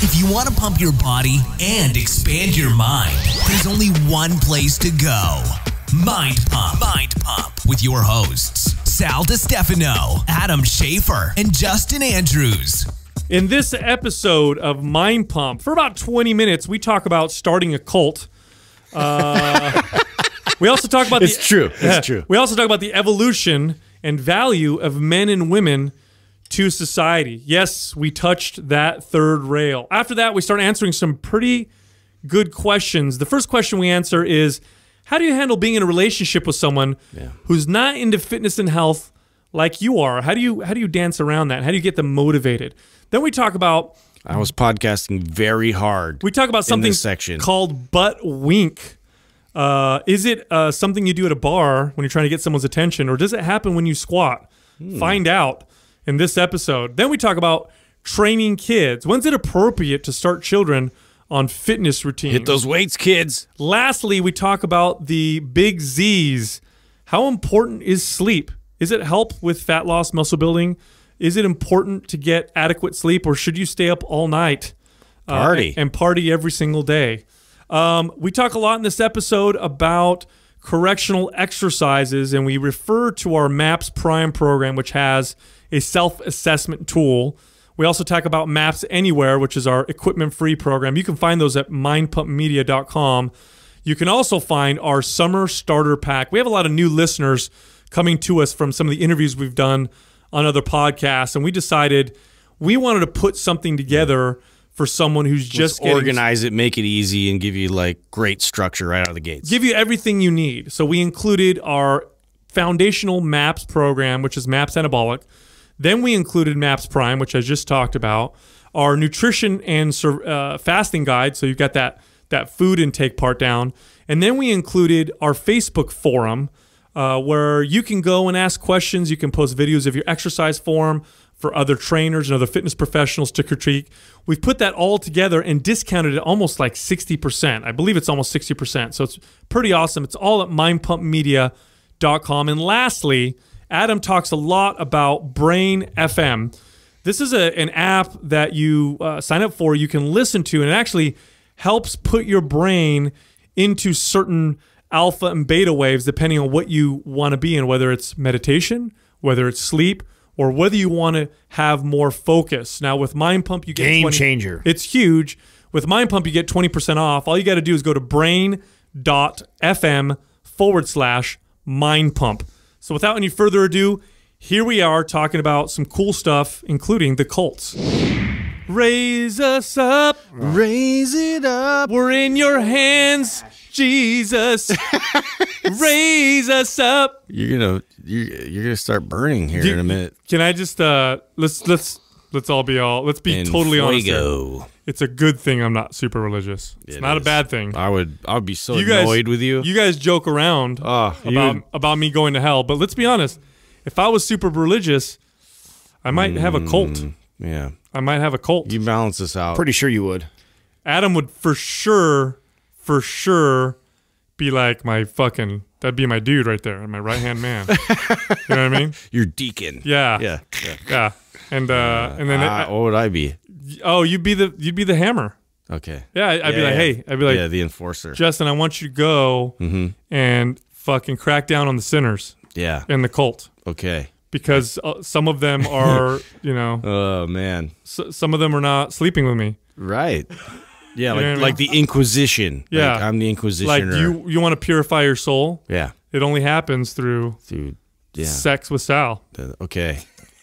If you want to pump your body and expand your mind, there's only one place to go Mind Pump. Mind Pump with your hosts, Sal Stefano, Adam Schaefer, and Justin Andrews. In this episode of Mind Pump, for about 20 minutes, we talk about starting a cult. Uh, we also talk about it's the, true. It's uh, true. We also talk about the evolution and value of men and women to society. Yes, we touched that third rail. After that, we start answering some pretty good questions. The first question we answer is how do you handle being in a relationship with someone yeah. who's not into fitness and health like you are? How do you how do you dance around that? How do you get them motivated? Then we talk about I was podcasting very hard. We talk about something section. called butt wink. Uh, is it uh, something you do at a bar when you're trying to get someone's attention, or does it happen when you squat? Hmm. Find out in this episode. Then we talk about training kids. When's it appropriate to start children on fitness routines? Hit those weights, kids. Lastly, we talk about the big Z's. How important is sleep? Is it help with fat loss, muscle building? Is it important to get adequate sleep or should you stay up all night? Uh, party. And, and, party every single day. Um, we talk a lot in this episode about correctional exercises and we refer to our MAPS Prime program, which has – a self assessment tool. We also talk about Maps Anywhere, which is our equipment free program. You can find those at mindpumpmedia.com. You can also find our summer starter pack. We have a lot of new listeners coming to us from some of the interviews we've done on other podcasts, and we decided we wanted to put something together for someone who's just organize it, make it easy, and give you like great structure right out of the gates. Give you everything you need. So we included our foundational maps program, which is Maps Anabolic. Then we included MAPS Prime, which I just talked about, our nutrition and uh, fasting guide. So you've got that that food intake part down, and then we included our Facebook forum. Uh, where you can go and ask questions. You can post videos of your exercise form for other trainers and other fitness professionals to critique. We've put that all together and discounted it almost like 60%. I believe it's almost 60%. So it's pretty awesome. It's all at mindpumpmedia.com. And lastly, Adam talks a lot about Brain FM. This is a, an app that you uh, sign up for, you can listen to, and it actually helps put your brain into certain alpha and beta waves depending on what you want to be in, whether it's meditation, whether it's sleep, or whether you want to have more focus. Now, with Mind Pump, you get game 20, changer. It's huge. With Mind Pump, you get 20% off. All you got to do is go to brain.fm forward slash mind pump. So without any further ado, here we are talking about some cool stuff, including the Colts. Raise us up, raise it up. We're in your hands, Jesus. raise us up. You're gonna you're, you're gonna start burning here in a minute. Can I just uh let's let's Let's all be all. Let's be totally fuego. honest. Here. It's a good thing I'm not super religious. It's it not is. a bad thing. I would. I would be so you guys, annoyed with you. You guys joke around uh, about about me going to hell, but let's be honest. If I was super religious, I might mm, have a cult. Mm, yeah. I might have a cult. You balance this out. Pretty sure you would. Adam would for sure, for sure, be like my fucking that'd be my dude right there, my right hand man. you know what I mean? Your deacon. Yeah. Yeah. Yeah. yeah and uh, and then uh, it, what would I be? Oh, you'd be the you'd be the hammer. Okay. Yeah, I'd yeah, be like, yeah. hey, I'd be like, yeah, the enforcer, Justin. I want you to go mm-hmm. and fucking crack down on the sinners. Yeah. And the cult. Okay. Because uh, some of them are, you know. Oh man. S- some of them are not sleeping with me. Right. Yeah, like, I mean? like the Inquisition. Yeah, like, I'm the Inquisition. Like you, you want to purify your soul. Yeah, it only happens through through yeah. sex with Sal. Uh, okay.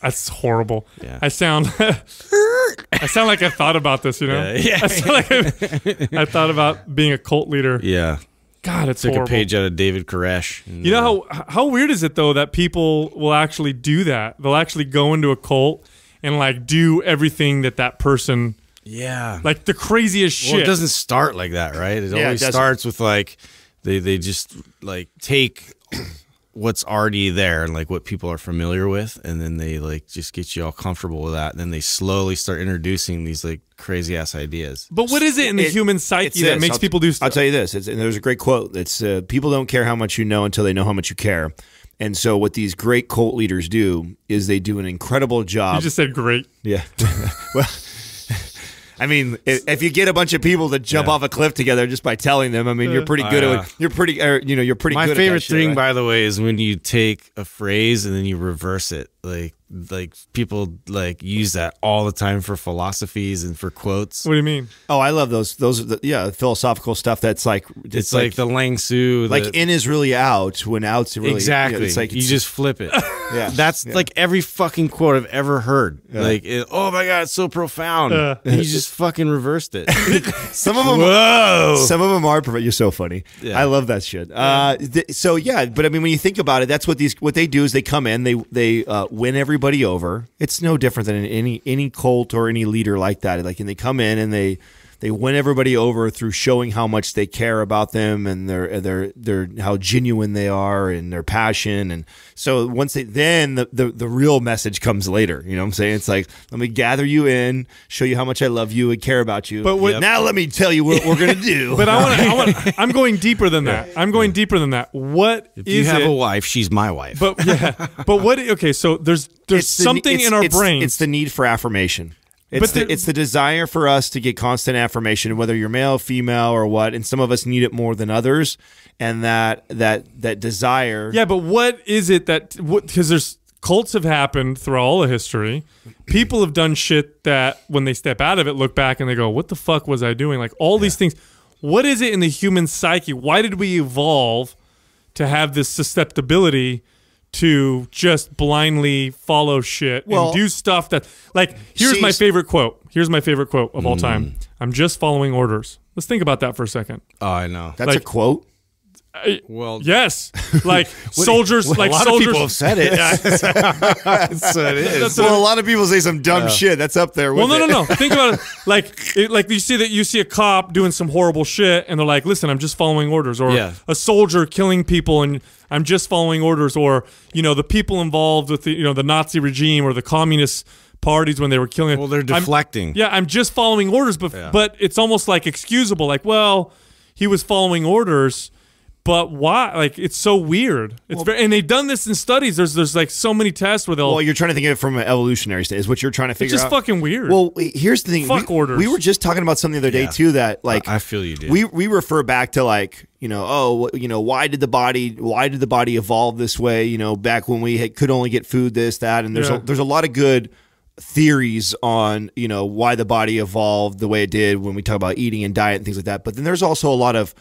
That's horrible. Yeah. I sound I sound like I thought about this, you know? Yeah. yeah. I sound like I, I, thought about being a cult leader. Yeah. God, it's Took a page out of David Koresh. You know how how weird is it though that people will actually do that? They'll actually go into a cult and like do everything that that person yeah. Like the craziest shit. Well, it doesn't start like that, right? It yeah, always it starts with like they they just like take what's already there and like what people are familiar with and then they like just get you all comfortable with that and then they slowly start introducing these like crazy ass ideas but what is it in it, the human psyche that makes I'll, people do stuff i'll tell you this it's, and there's a great quote it's uh, people don't care how much you know until they know how much you care and so what these great cult leaders do is they do an incredible job you just said great yeah well I mean, if you get a bunch of people to jump yeah. off a cliff together just by telling them, I mean, you're uh, pretty good uh, at you're pretty or, er, you know you're pretty. My favorite thing, right? by the way, is when you take a phrase and then you reverse it like like people like use that all the time for philosophies and for quotes. What do you mean? Oh, I love those those the, yeah philosophical stuff. That's like it's, it's like, like, the Lang Tzu, like in is really out when out's really exactly. Yeah, it's like it's, you just flip it. yeah, that's yeah. like every fucking quote I've ever heard. Yeah. Like it, oh my god, it's so profound. Uh, you just fucking reversed it. some of them, whoa, some of them are. You're so funny. I love that shit. Uh, so yeah, but I mean, when you think about it, that's what these what they do is they come in they they. Uh, win everybody over. It's no different than any any cult or any leader like that. Like, and they come in and they they win everybody over through showing how much they care about them and their their their how genuine they are and their passion and so once they then the, the the real message comes later you know what i'm saying it's like let me gather you in show you how much i love you and care about you but what, yep. now let me tell you what we're gonna do but i want to i'm going deeper than that i'm going deeper than that what if you have it? a wife she's my wife but yeah but what okay so there's there's it's something the, in our it's, brain it's the need for affirmation it's but the, it's the desire for us to get constant affirmation, whether you're male, female, or what. And some of us need it more than others, and that that that desire. Yeah, but what is it that because there's cults have happened throughout all of history. People have done shit that when they step out of it, look back and they go, "What the fuck was I doing?" Like all yeah. these things. What is it in the human psyche? Why did we evolve to have this susceptibility? to just blindly follow shit well, and do stuff that like here's my favorite quote. Here's my favorite quote of all mm. time. I'm just following orders. Let's think about that for a second. Oh, I know. That's like, a quote. Uh, well, yes, like soldiers, well, like a lot soldiers. Of people have said it. so it is. Well, a lot of people say some dumb uh, shit. That's up there. well, no, no, no. Think about it. Like, it, like you see that you see a cop doing some horrible shit, and they're like, "Listen, I'm just following orders." Or yeah. a soldier killing people, and I'm just following orders. Or you know, the people involved with the you know the Nazi regime or the communist parties when they were killing. Well, they're deflecting. I'm, yeah, I'm just following orders, but yeah. but it's almost like excusable. Like, well, he was following orders but why? Like it's so weird. It's well, very, and they've done this in studies. There's there's like so many tests where they'll. Well, you're trying to think of it from an evolutionary state. Is what you're trying to figure it's just out. fucking weird. Well, here's the thing. Fuck we, orders. We were just talking about something the other yeah. day too that like I feel you. Dude. We we refer back to like you know oh you know why did the body why did the body evolve this way you know back when we had, could only get food this that and there's yeah. a, there's a lot of good theories on you know why the body evolved the way it did when we talk about eating and diet and things like that. But then there's also a lot of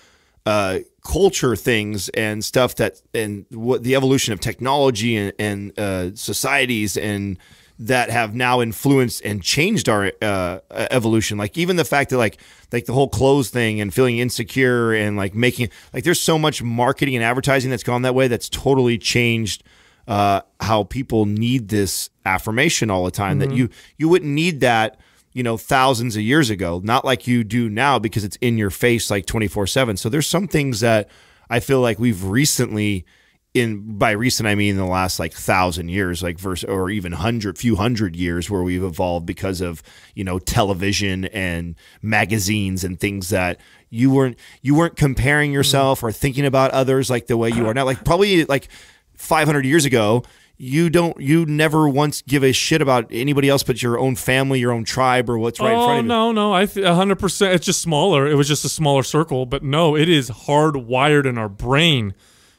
uh, culture things and stuff that and what the evolution of technology and, and uh, societies and that have now influenced and changed our uh, evolution like even the fact that like like the whole clothes thing and feeling insecure and like making like there's so much marketing and advertising that's gone that way that's totally changed uh, how people need this affirmation all the time mm -hmm. that mm-hmm. you you wouldn't need that you know, thousands of years ago, not like you do now because it's in your face like 24 7. So there's some things that I feel like we've recently, in by recent, I mean in the last like thousand years, like verse or even hundred, few hundred years where we've evolved because of, you know, television and magazines and things that you weren't, you weren't comparing mm-hmm. yourself or thinking about others like the way you are now. Like probably like 500 years ago, you don't you never once give a shit about anybody else but your own family, your own tribe, or what's right oh, in front of oh, you. No, no, I hundred percent. It's just smaller. It was just a smaller circle, but no, it is hardwired in our brain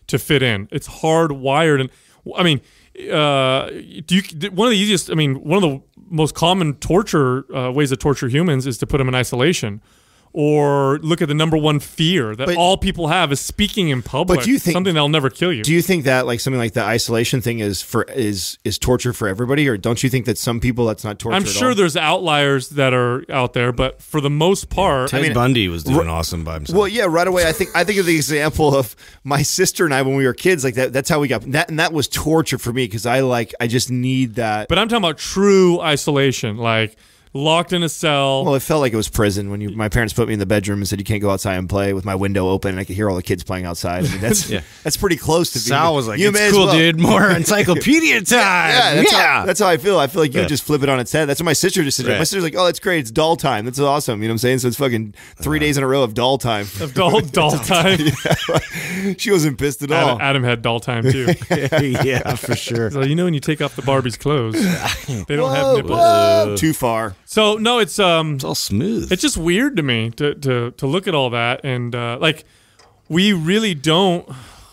to fit in. It's hardwired, and I mean, uh, do you one of the easiest? I mean, one of the most common torture uh, ways to torture humans is to put them in isolation or look at the number one fear that but, all people have is speaking in public. But do you think something that'll never kill you? Do you think that like something like the isolation thing is for is is torture for everybody, or don't you think that some people that's not torture? I'm sure there's outliers that are out there, but for the most part, yeah, Ted I mean, Bundy was doing awesome by himself. Well, yeah, right away. I think I think of the example of my sister and I when we were kids. Like that, that's how we got that, and that was torture for me because I like I just need that. But I'm talking about true isolation, like locked in a cell. Well, it felt like it was prison when you, my parents put me in the bedroom and said you can't go outside and play with my window open and I could hear all the kids playing outside. I mean, that's yeah. that's pretty close to. Sal being, was like, you "It's cool, well. dude. More encyclopedia time." yeah, yeah, that's, yeah. How, that's, How, I feel. I feel like you yeah. just flip it on its head. That's what my sister just said. Right. My sister's like, "Oh, that's great. It's doll time. That's awesome." You know what I'm saying? So it's fucking three uh, days in a row of doll time. Of doll doll time. she wasn't pissed at Adam, all. Adam, had doll time too. yeah, for sure. So you know when you take off the Barbie's clothes, they don't whoa, have nipples. Whoa. Too far. So no, it's um, it's all smooth. It's just weird to me to to to look at all that and uh, like we really don't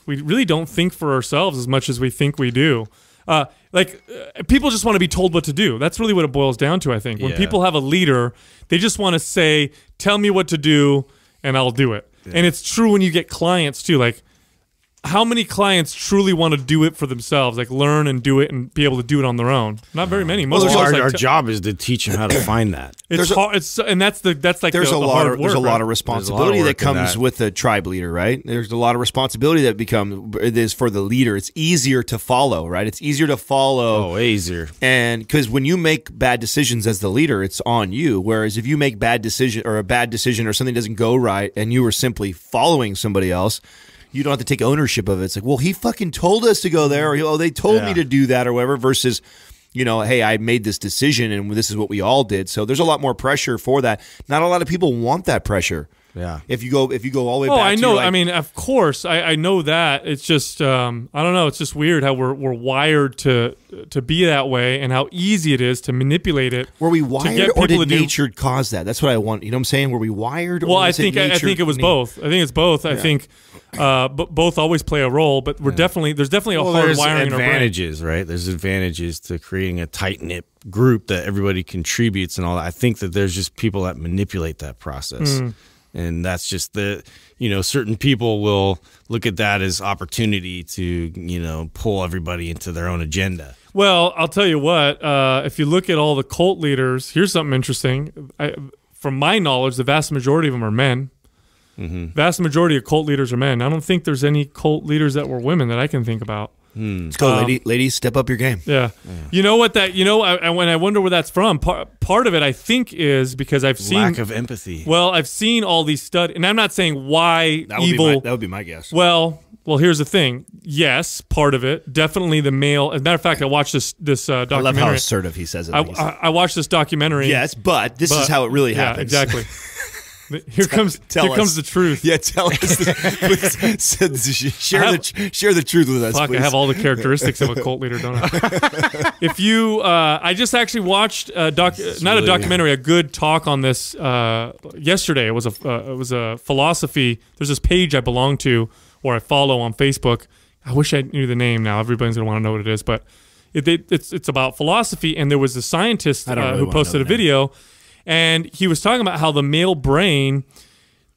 we really don't think for ourselves as much as we think we do. Uh, like uh, people just want to be told what to do. That's really what it boils down to. I think when yeah. people have a leader, they just want to say, "Tell me what to do, and I'll do it." Yeah. And it's true when you get clients too. Like how many clients truly want to do it for themselves, like learn and do it and be able to do it on their own? Not very many. Most well, our, like our job is to teach them how to find that. It's hard, it's and that's the that's like there's the, a the lot of work, there's a lot of responsibility lot of that comes that. with a tribe leader, right? There's a lot of responsibility that becomes it is for the leader. It's easier to follow, right? It's easier to follow. Oh, easier. And because when you make bad decisions as the leader, it's on you. Whereas if you make bad decision or a bad decision or something doesn't go right, and you were simply following somebody else you don't have to take ownership of it. It's like, well, he fucking told us to go there, or oh, they told yeah. me to do that, or whatever. Versus, you know, hey, I made this decision, and this is what we all did. So there's a lot more pressure for that. Not a lot of people want that pressure. Yeah. If you go, if you go all the way. Oh, back I know. Like, I mean, of course, I, I know that. It's just, um, I don't know. It's just weird how we're we're wired to to be that way, and how easy it is to manipulate it. Were we wired, or did nature do... cause that? That's what I want. You know what I'm saying? Were we wired? Well, I think I, I, think it was both. I think it's both. Yeah. I think, uh, both always play a role. But we're yeah. definitely there's definitely a well, hard wiring. Advantages, right? There's advantages to creating a tight knit group that everybody contributes and all that. I think that there's just people that manipulate that process. Mm and that's just the you know certain people will look at that as opportunity to you know pull everybody into their own agenda well i'll tell you what uh, if you look at all the cult leaders here's something interesting I, from my knowledge the vast majority of them are men mm-hmm. vast majority of cult leaders are men i don't think there's any cult leaders that were women that i can think about Hmm. Let's go, um, ladies. Step up your game. Yeah. yeah. You know what that? You know, I, when I wonder where that's from, part part of it I think is because I've seen lack of empathy. Well, I've seen all these studies, and I'm not saying why that evil. My, that would be my guess. Well, well, here's the thing. Yes, part of it, definitely the male. As a matter of fact, I watched this this uh, documentary. I love how assertive he says it. I, I, I, watched this documentary. Yes, but this but, is how it really happens. Yeah, exactly. here tell, comes tell here us. comes the truth. Yeah, tell us. please, share have, the share the truth with us. Fuck, I have all the characteristics of a cult leader, don't I? if you, uh, I just actually watched a doc, it's not really, a documentary, a good talk on this uh, yesterday. It was a uh, it was a philosophy. There's this page I belong to or I follow on Facebook. I wish I knew the name now. Everybody's gonna want to know what it is, but it, it, it's it's about philosophy. And there was a scientist uh, really who posted a video, and he was talking about how the male brain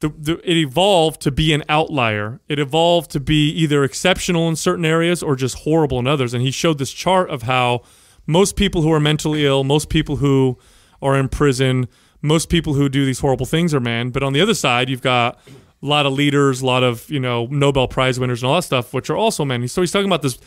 the, the, it evolved to be an outlier. It evolved to be either exceptional in certain areas or just horrible in others. And he showed this chart of how most people who are mentally ill, most people who are in prison, most people who do these horrible things are men. But on the other side, you've got a lot of leaders, a lot of you know Nobel Prize winners and all that stuff, which are also men. So he's talking about this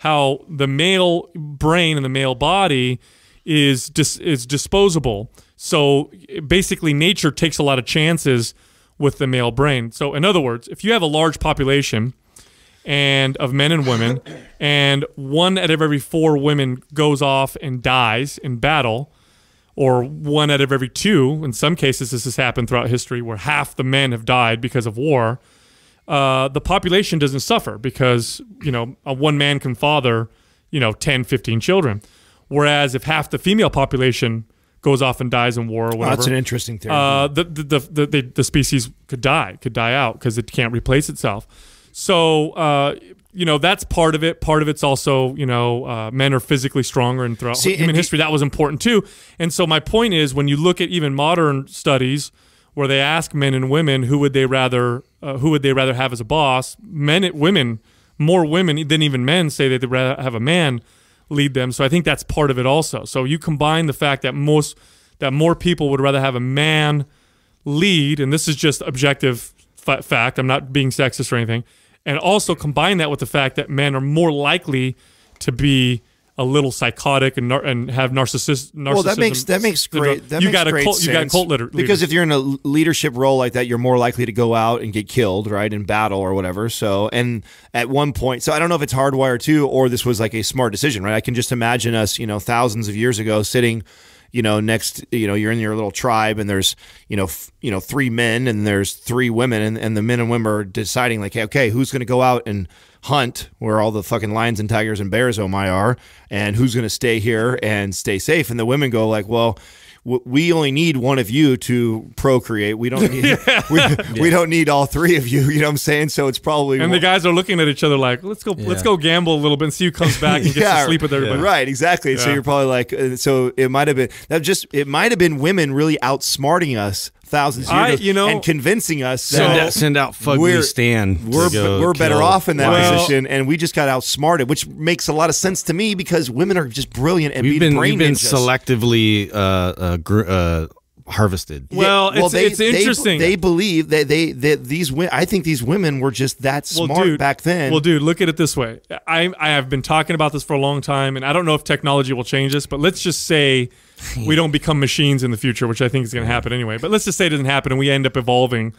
how the male brain and the male body is dis- is disposable so basically, nature takes a lot of chances with the male brain. So, in other words, if you have a large population and of men and women, and one out of every four women goes off and dies in battle, or one out of every two, in some cases, this has happened throughout history where half the men have died because of war. Uh, the population doesn't suffer because you know a one man can father you know 10 15 children whereas if half the female population goes off and dies in war or whatever. Oh, that's an interesting theory. Uh, the, the, the, the, the species could die, could die out because it can't replace itself. So, uh, you know, that's part of it. Part of it's also, you know, uh, men are physically stronger and throughout See, human history. That was important too. And so my point is when you look at even modern studies where they ask men and women who would they rather uh, who would they rather have as a boss, men at women, more women than even men say that they'd rather have a man – lead them. So I think that's part of it also. So you combine the fact that most that more people would rather have a man lead, and this is just objective fact. I'm not being sexist or anything. And also combine that with the fact that men are more likely to be a little psychotic and nar- and have narcissist narcissism. Well, that makes that makes great. That you got a cult, you got cult leader, because if you're in a leadership role like that, you're more likely to go out and get killed, right, in battle or whatever. So, and at one point, so I don't know if it's hardwired too, or this was like a smart decision, right? I can just imagine us, you know, thousands of years ago, sitting you know next you know you're in your little tribe and there's you know you know three men and there's three women and, and the men and women are deciding like hey, okay who's going to go out and hunt where all the fucking lions and tigers and bears oh my are and who's going to stay here and stay safe and the women go like well we only need one of you to procreate. We don't need yeah. we, yeah. we, don't need all three of you. You know what I'm saying? So it's probably and more. the guys are looking at each other like, let's go, yeah. let's go gamble a little bit and see who comes back and gets to sleep with everybody. Right? Exactly. So you're probably like, uh, so it might have been that just it might have been women really outsmarting us thousands of years, you know, and convincing us so that send out, send out we're, Stan. We're we're better off in that well, position, and we just got outsmarted, which makes a lot of sense to me because women are just brilliant and we've been, we've been selectively uh, uh, uh harvested. Well, well, it's, they, it's interesting. They, they, believe that they that these women. I think these women were just that smart well, dude, back then. Well, dude, look at it this way. I I have been talking about this for a long time, and I don't know if technology will change this, but let's just say we don't become machines in the future, which I think is going to happen anyway. But let's just say it doesn't happen and we end up evolving.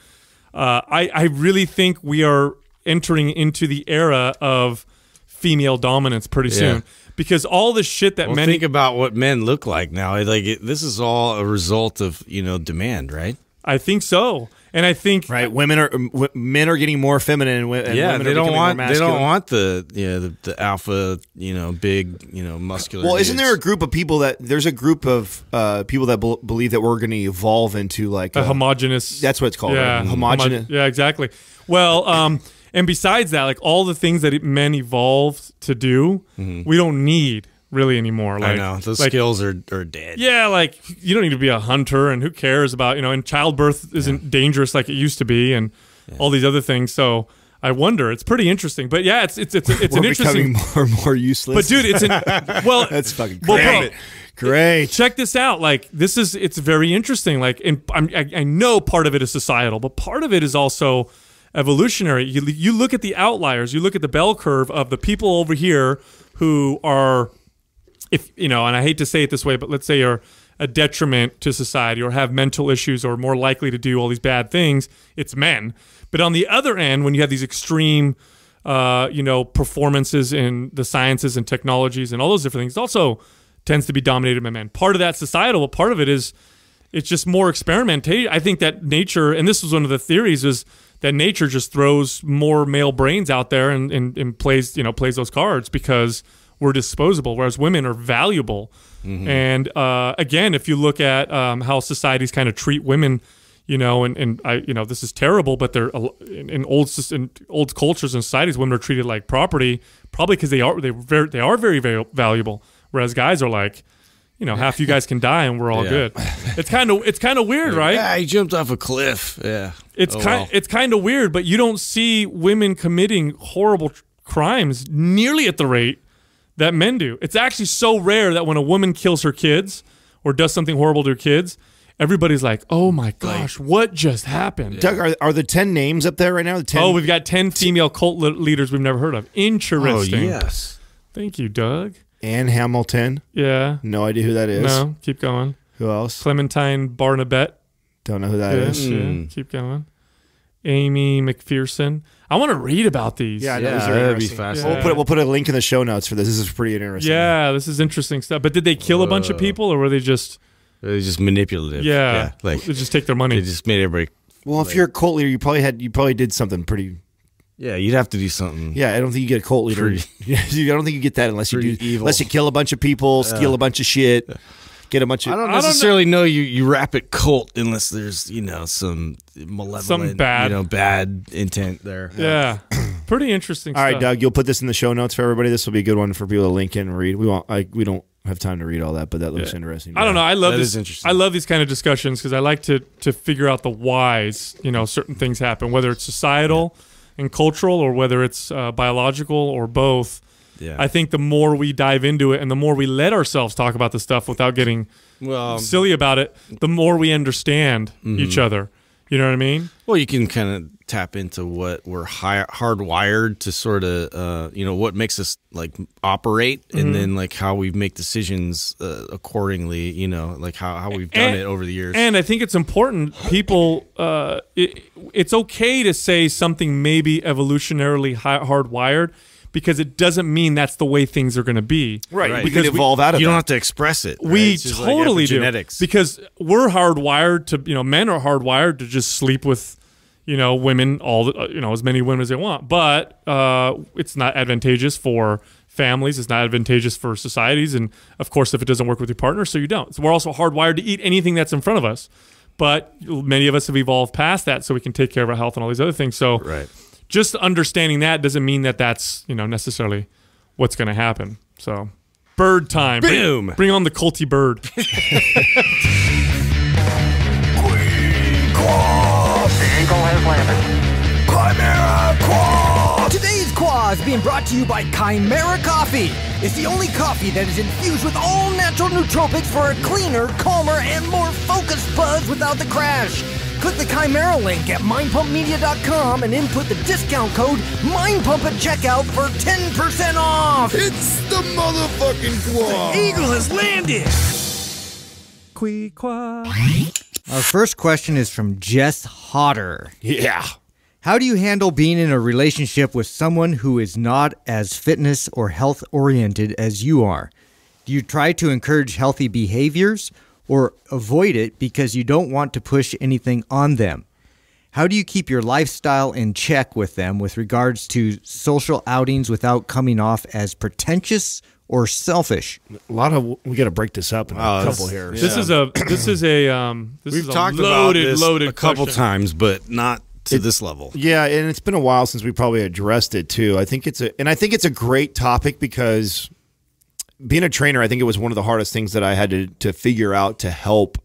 Uh, I, I really think we are entering into the era of female dominance pretty soon yeah. because all the shit that well, men think about what men look like now like it, this is all a result of you know demand right i think so and I think right women are um, men are getting more feminine. And yeah, they don't want they don't want the yeah the, the, alpha you know big you know muscular. Well, dudes. isn't there a group of people that there's a group of uh, people that be believe that we're going to evolve into like a, a uh, homogenous? That's what it's called. Yeah, right? homogenous. Homo yeah, exactly. Well, um, and besides that, like all the things that men evolved to do, mm -hmm. we don't need really anymore. Like, I know those like, skills are, are dead. Yeah, like you don't need to be a hunter, and who cares about you know? And childbirth isn't yeah. dangerous like it used to be, and yeah. all these other things. So I wonder. It's pretty interesting, but yeah, it's it's it's, it's We're an interesting more and more useless. But dude, it's an well, that's fucking great. Well, bro, great. Check this out. Like this is it's very interesting. Like and I, I know part of it is societal, but part of it is also evolutionary. You you look at the outliers. You look at the bell curve of the people over here who are if you know, and I hate to say it this way, but let's say you are a detriment to society or have mental issues or more likely to do all these bad things, it's men. But on the other end, when you have these extreme, uh, you know, performances in the sciences and technologies and all those different things, also tends to be dominated by men. Part of that societal, part of it is it's just more experimentation. I think that nature, and this was one of the theories, is that nature just throws more male brains out there and, and, and plays, you know, plays those cards because were disposable, whereas women are valuable. Mm-hmm. And uh, again, if you look at um, how societies kind of treat women, you know, and, and I, you know, this is terrible, but they're in, in old in old cultures and societies, women are treated like property, probably because they are they very, they are very very valuable, whereas guys are like, you know, half you guys can die and we're all yeah. good. It's kind of it's kind of weird, right? Yeah, he jumped off a cliff. Yeah, it's oh, kind well. it's kind of weird, but you don't see women committing horrible crimes nearly at the rate that men do. It's actually so rare that when a woman kills her kids or does something horrible to her kids, everybody's like, "Oh my gosh, what just happened?" Doug, are, are the ten names up there right now? The ten. Oh, we've got ten female cult le leaders we've never heard of. Interesting. Oh yes. Thank you, Doug. Anne Hamilton. Yeah. No idea who that is. No. Keep going. Who else? Clementine Barnabette. Don't know who that is. Yeah. Mm. Keep going. Amy McPherson. I want to read about these. Yeah, yeah these that'd be fascinating. We'll put we'll put a link in the show notes for this. This is pretty interesting. Yeah, this is interesting stuff. But did they kill a bunch of people, or were they just? They just manipulative. Yeah, yeah. like they just take their money. They just made everybody. Well, like, if you're a cult leader, you probably had you probably did something pretty. Yeah, you'd have to do something. Yeah, I don't think you get a cult leader. Pretty, I don't think you get that unless you do evil. unless you kill a bunch of people, steal a bunch of shit get a bunch of. I don't necessarily I don't know. know. you you wrap it cult unless there's you know some malevolent, some bad, you know, bad intent there. Yeah, pretty interesting. All stuff. right, Doug, you'll put this in the show notes for everybody. This will be a good one for people to link in and read. We won't. we don't have time to read all that, but that looks yeah. interesting. I don't know. I love that this. interesting. I love these kind of discussions because I like to to figure out the whys. You know, certain things happen, whether it's societal yeah. and cultural, or whether it's uh, biological or both. Yeah. I think the more we dive into it and the more we let ourselves talk about the stuff without getting well, silly about it, the more we understand mm-hmm. each other. You know what I mean? Well, you can kind of tap into what we're high, hardwired to sort of, uh, you know, what makes us like operate, mm-hmm. and then like how we make decisions uh, accordingly. You know, like how, how we've done and, it over the years. And I think it's important. People, uh, it, it's okay to say something maybe evolutionarily hardwired because it doesn't mean that's the way things are going to be. Right. right. Because you evolve we, out of You that. don't have to express it. We right? totally like do. Genetics. Because we're hardwired to, you know, men are hardwired to just sleep with, you know, women, all, the, you know, as many women as they want. But uh, it's not advantageous for families. It's not advantageous for societies. And of course, if it doesn't work with your partner, so you don't. So we're also hardwired to eat anything that's in front of us. But many of us have evolved past that so we can take care of our health and all these other things. So right just understanding that doesn't mean that that's you know necessarily what's going to happen. So, bird time. Boom. Bring, bring on the culty bird. the eagle has landed. Chimera Today's quaz is being brought to you by Chimera Coffee. It's the only coffee that is infused with all natural nootropics for a cleaner, calmer, and more focused buzz without the crash. Click the Chimera link at mindpumpmedia.com and input the discount code MindPump at checkout for 10% off. It's the motherfucking quaz. The eagle has landed. Quee quaz. Our first question is from Jess Hotter. Yeah. How do you handle being in a relationship with someone who is not as fitness or health oriented as you are? Do you try to encourage healthy behaviors or avoid it because you don't want to push anything on them? How do you keep your lifestyle in check with them with regards to social outings without coming off as pretentious or selfish? A lot of we got to break this up in a uh, couple here. This yeah. is a this is a um, this we've is talked a loaded, about this loaded a couple question. times, but not to it, this level. Yeah, and it's been a while since we probably addressed it too. I think it's a and I think it's a great topic because being a trainer, I think it was one of the hardest things that I had to to figure out to help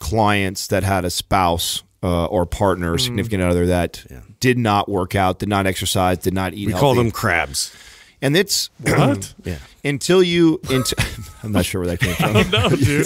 clients that had a spouse uh, or partner, or mm-hmm. significant other that yeah. did not work out, did not exercise, did not eat. We healthy. call them crabs. And it's what? yeah. Until you, I'm not sure where that came from. I don't know, dude.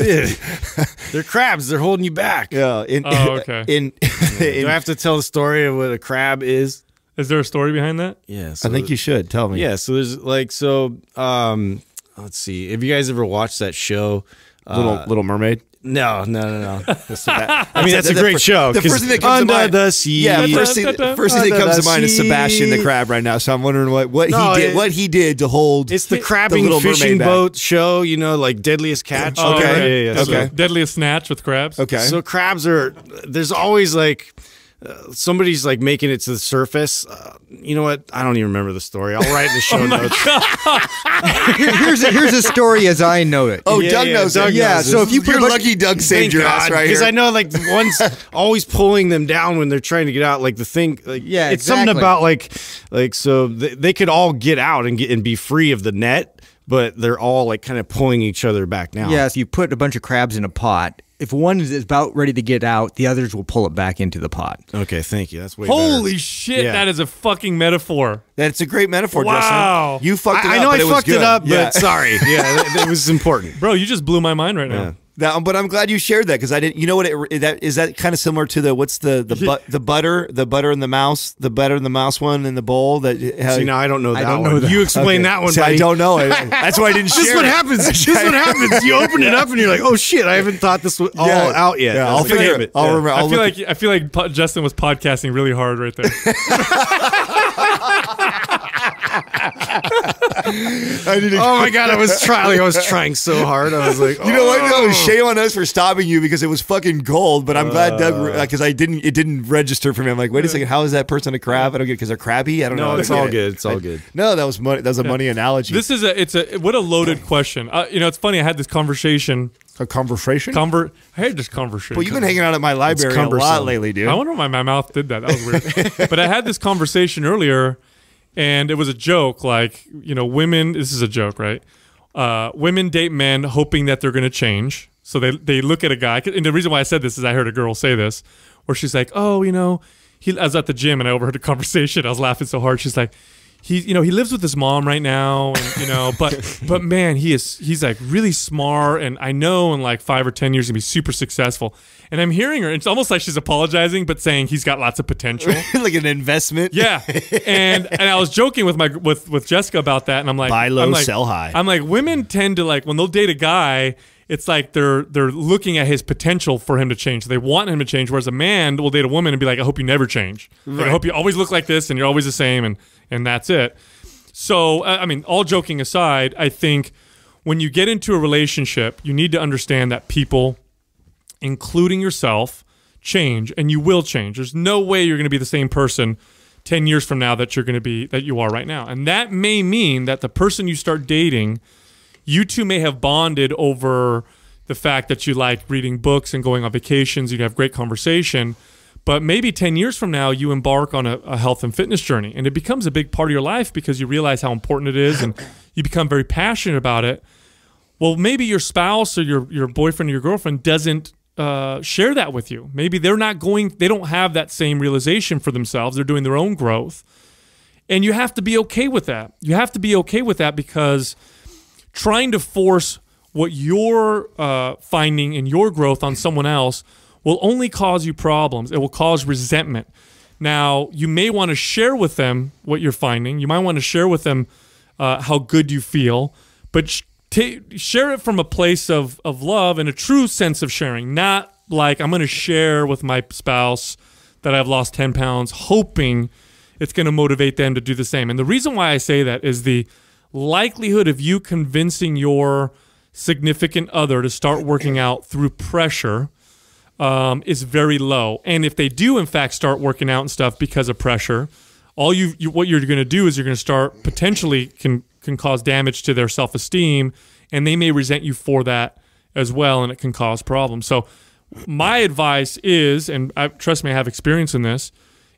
they're crabs. They're holding you back. Yeah. In, oh, okay. In, in, Do I have to tell the story of what a crab is? Is there a story behind that? Yeah. So I think you should tell me. Yeah. So there's like so. um Let's see. Have you guys ever watched that show? Little uh, Little Mermaid. No, no, no, no. That's I mean, that's, a great show. The first thing that comes to mind, the sea. Yeah, first thing, first thing that comes to mind is Sebastian the crab right now. So I'm wondering what what no, he did, it, what he did to hold. It's the crabbing the fishing boat show. You know, like deadliest catch. Oh, okay, right. yeah, yeah, yeah. okay. So, deadliest snatch with crabs. Okay, so crabs are there's always like uh, somebody's like making it to the surface. Uh, you know what? I don't even remember the story. I'll write in the oh show oh notes. here's a, here's a story as I know it. Oh, yeah, Doug yeah, knows Doug it. yeah. so if you put you're bunch, lucky, Doug saved your God, ass right Because I know like one's always pulling them down when they're trying to get out. Like the thing, like yeah, it's exactly. something about like like so they, they could all get out and get and be free of the net but they're all like kind of pulling each other back now. yeah, so you put a bunch of crabs in a pot if one is about ready to get out, the others will pull it back into the pot. Okay, thank you. That's way Holy better. shit, yeah. that is a fucking metaphor. That's a great metaphor, wow. Justin. You fucked it I, up. I know I fucked it up, but sorry. Yeah, it was important. Bro, you just blew my mind right now. Yeah. That, but I'm glad you shared that because I didn't. You know what? It, that is that kind of similar to the what's the the but, the butter the butter and the mouse the butter and the mouse one in the bowl that. How, See, now I don't know. That I don't one. know. That. You explain okay. that one. See, I don't know. I, that's why I didn't. this what happens. this what happens. You open it up and you're like, oh shit, I haven't thought this was all yeah. out yet. Yeah, I'll figure it. I'll yeah. remember. I'll i feel like I feel like Justin was podcasting really hard right there. I need oh my god, I was trying. I was trying so hard. I was like, oh. you know what? No, oh. shame on us for stopping you because it was fucking gold. But I'm uh, glad Doug because uh. uh, I didn't. It didn't register for me. I'm like, wait a second, how is that person a crab? I don't get because they're crabby. I don't no, know. it's all it. good. It's all good. no, that was money. That was a yeah. money analogy. This is a. It's a. What a loaded question. Uh, you know, it's funny. I had this conversation a conversation? Conver- I had this conversation. Well, you've been hanging out at my library a lot lately, dude. I wonder why my mouth did that. That was weird. but I had this conversation earlier and it was a joke like you know women this is a joke right uh, women date men hoping that they're going to change so they, they look at a guy and the reason why i said this is i heard a girl say this where she's like oh you know he, i was at the gym and i overheard a conversation i was laughing so hard she's like he you know he lives with his mom right now and you know but but man he is he's like really smart and i know in like five or ten years he'll be super successful and I'm hearing her. It's almost like she's apologizing, but saying he's got lots of potential, like an investment. Yeah, and and I was joking with my with with Jessica about that, and I'm like, buy low, I'm like, sell high. I'm like, women tend to like when they'll date a guy. It's like they're they're looking at his potential for him to change. They want him to change. Whereas a man will date a woman and be like, "I hope you never change. Like, I hope you always look like this and you're always the same and and that's it." So I mean, all joking aside, I think when you get into a relationship, you need to understand that people including yourself, change and you will change. There's no way you're going to be the same person 10 years from now that you're going to be that you are right now. And that may mean that the person you start dating, you two may have bonded over the fact that you like reading books and going on vacations, you have great conversation, but maybe 10 years from now you embark on a, a health and fitness journey and it becomes a big part of your life because you realize how important it is and you become very passionate about it. Well, maybe your spouse or your your boyfriend or your girlfriend doesn't uh, share that with you. Maybe they're not going, they don't have that same realization for themselves. They're doing their own growth. And you have to be okay with that. You have to be okay with that because trying to force what you're uh, finding in your growth on someone else will only cause you problems. It will cause resentment. Now, you may want to share with them what you're finding. You might want to share with them uh, how good you feel, but share it from a place of of love and a true sense of sharing, not like I'm going to share with my spouse that I've lost 10 pounds, hoping it's going to motivate them to do the same. And the reason why I say that is the likelihood of you convincing your significant other to start working out through pressure um, is very low. And if they do, in fact, start working out and stuff because of pressure, all you, you what you're going to do is you're going to start potentially can can cause damage to their self esteem, and they may resent you for that as well, and it can cause problems. So, my advice is, and I, trust me, I have experience in this,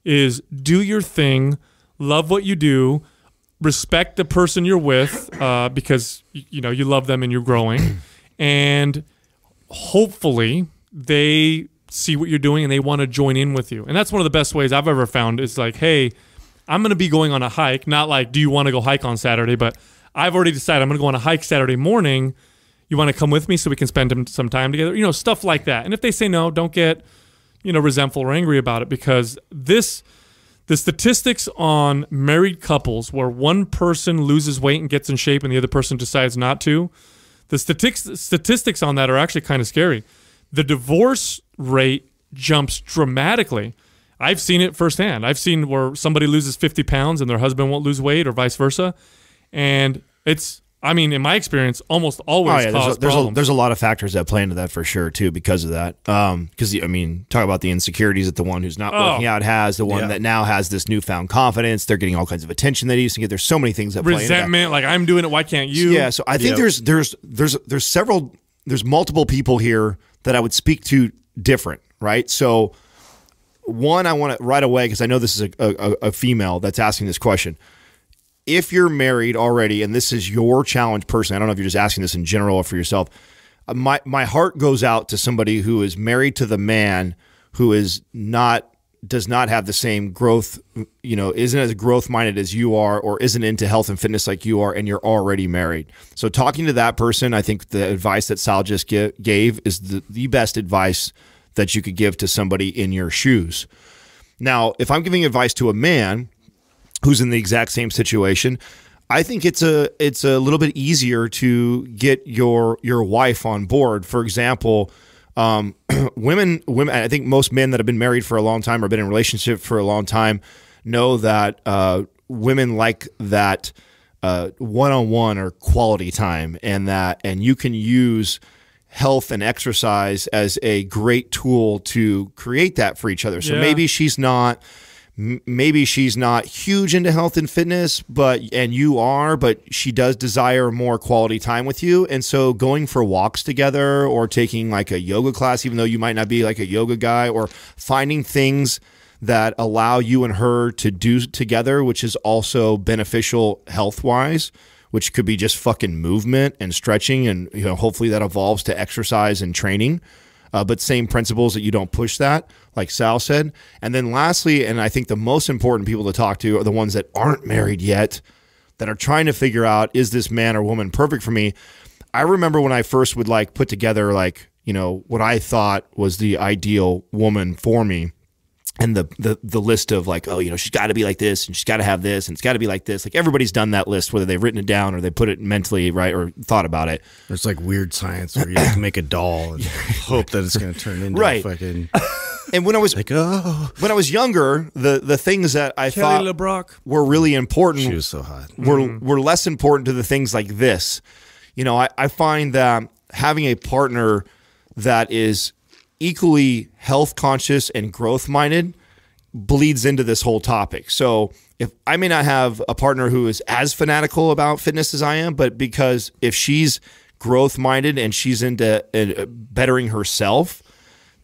is do your thing, love what you do, respect the person you're with uh, because you know you love them and you're growing, and hopefully they see what you're doing and they want to join in with you. And that's one of the best ways I've ever found is like, hey I'm going to be going on a hike, not like, do you want to go hike on Saturday? But I've already decided I'm going to go on a hike Saturday morning. You want to come with me so we can spend some time together? You know, stuff like that. And if they say no, don't get, you know, resentful or angry about it because this, the statistics on married couples where one person loses weight and gets in shape and the other person decides not to, the statistics, statistics on that are actually kind of scary. The divorce rate jumps dramatically I've seen it firsthand. I've seen where somebody loses 50 pounds and their husband won't lose weight or vice versa. And it's, I mean, in my experience, almost always oh, yeah, there's, a, there's a, there's, a, lot of factors that play into that for sure, too, because of that. Because, um, I mean, talk about the insecurities that the one who's not oh. working out has, the one yeah. that now has this newfound confidence. They're getting all kinds of attention that he used to get. There's so many things that Resentment, that. like, I'm doing it, why can't you? Yeah, so I think yep. there's, there's, there's, there's several, there's multiple people here that I would speak to different, right? So one, I want to right away because I know this is a, a, a female that's asking this question. If you're married already, and this is your challenge personally, I don't know if you're just asking this in general or for yourself. Uh, my my heart goes out to somebody who is married to the man who is not does not have the same growth, you know, isn't as growth minded as you are, or isn't into health and fitness like you are, and you're already married. So, talking to that person, I think the advice that Sal just give, gave is the, the best advice that you could give to somebody in your shoes. Now, if I'm giving advice to a man who's in the exact same situation, I think it's a it's a little bit easier to get your your wife on board. For example, um, women women I think most men that have been married for a long time or been in relationship for a long time know that uh, women like that one on one or quality time, and that and you can use health and exercise as a great tool to create that for each other. So yeah. maybe she's not maybe she's not huge into health and fitness but and you are but she does desire more quality time with you and so going for walks together or taking like a yoga class even though you might not be like a yoga guy or finding things that allow you and her to do together which is also beneficial health wise which could be just fucking movement and stretching, and you know hopefully that evolves to exercise and training. Uh, but same principles that you don't push that, like Sal said. And then lastly, and I think the most important people to talk to are the ones that aren't married yet, that are trying to figure out is this man or woman perfect for me. I remember when I first would like put together like you know what I thought was the ideal woman for me and the, the the list of like oh you know she's got to be like this and she's got to have this and it's got to be like this like everybody's done that list whether they've written it down or they put it mentally right or thought about it it's like weird science where you have to make a doll and hope that it's going to turn into right. fucking and when i was like oh when i was younger the the things that i Kelly thought LeBrock. were really important she was so hot were mm -hmm. were less important to the things like this you know i i find that having a partner that is equally health conscious and growth minded bleeds into this whole topic. So if I may not have a partner who is as fanatical about fitness as I am, but because if she's growth minded and she's into uh, bettering herself,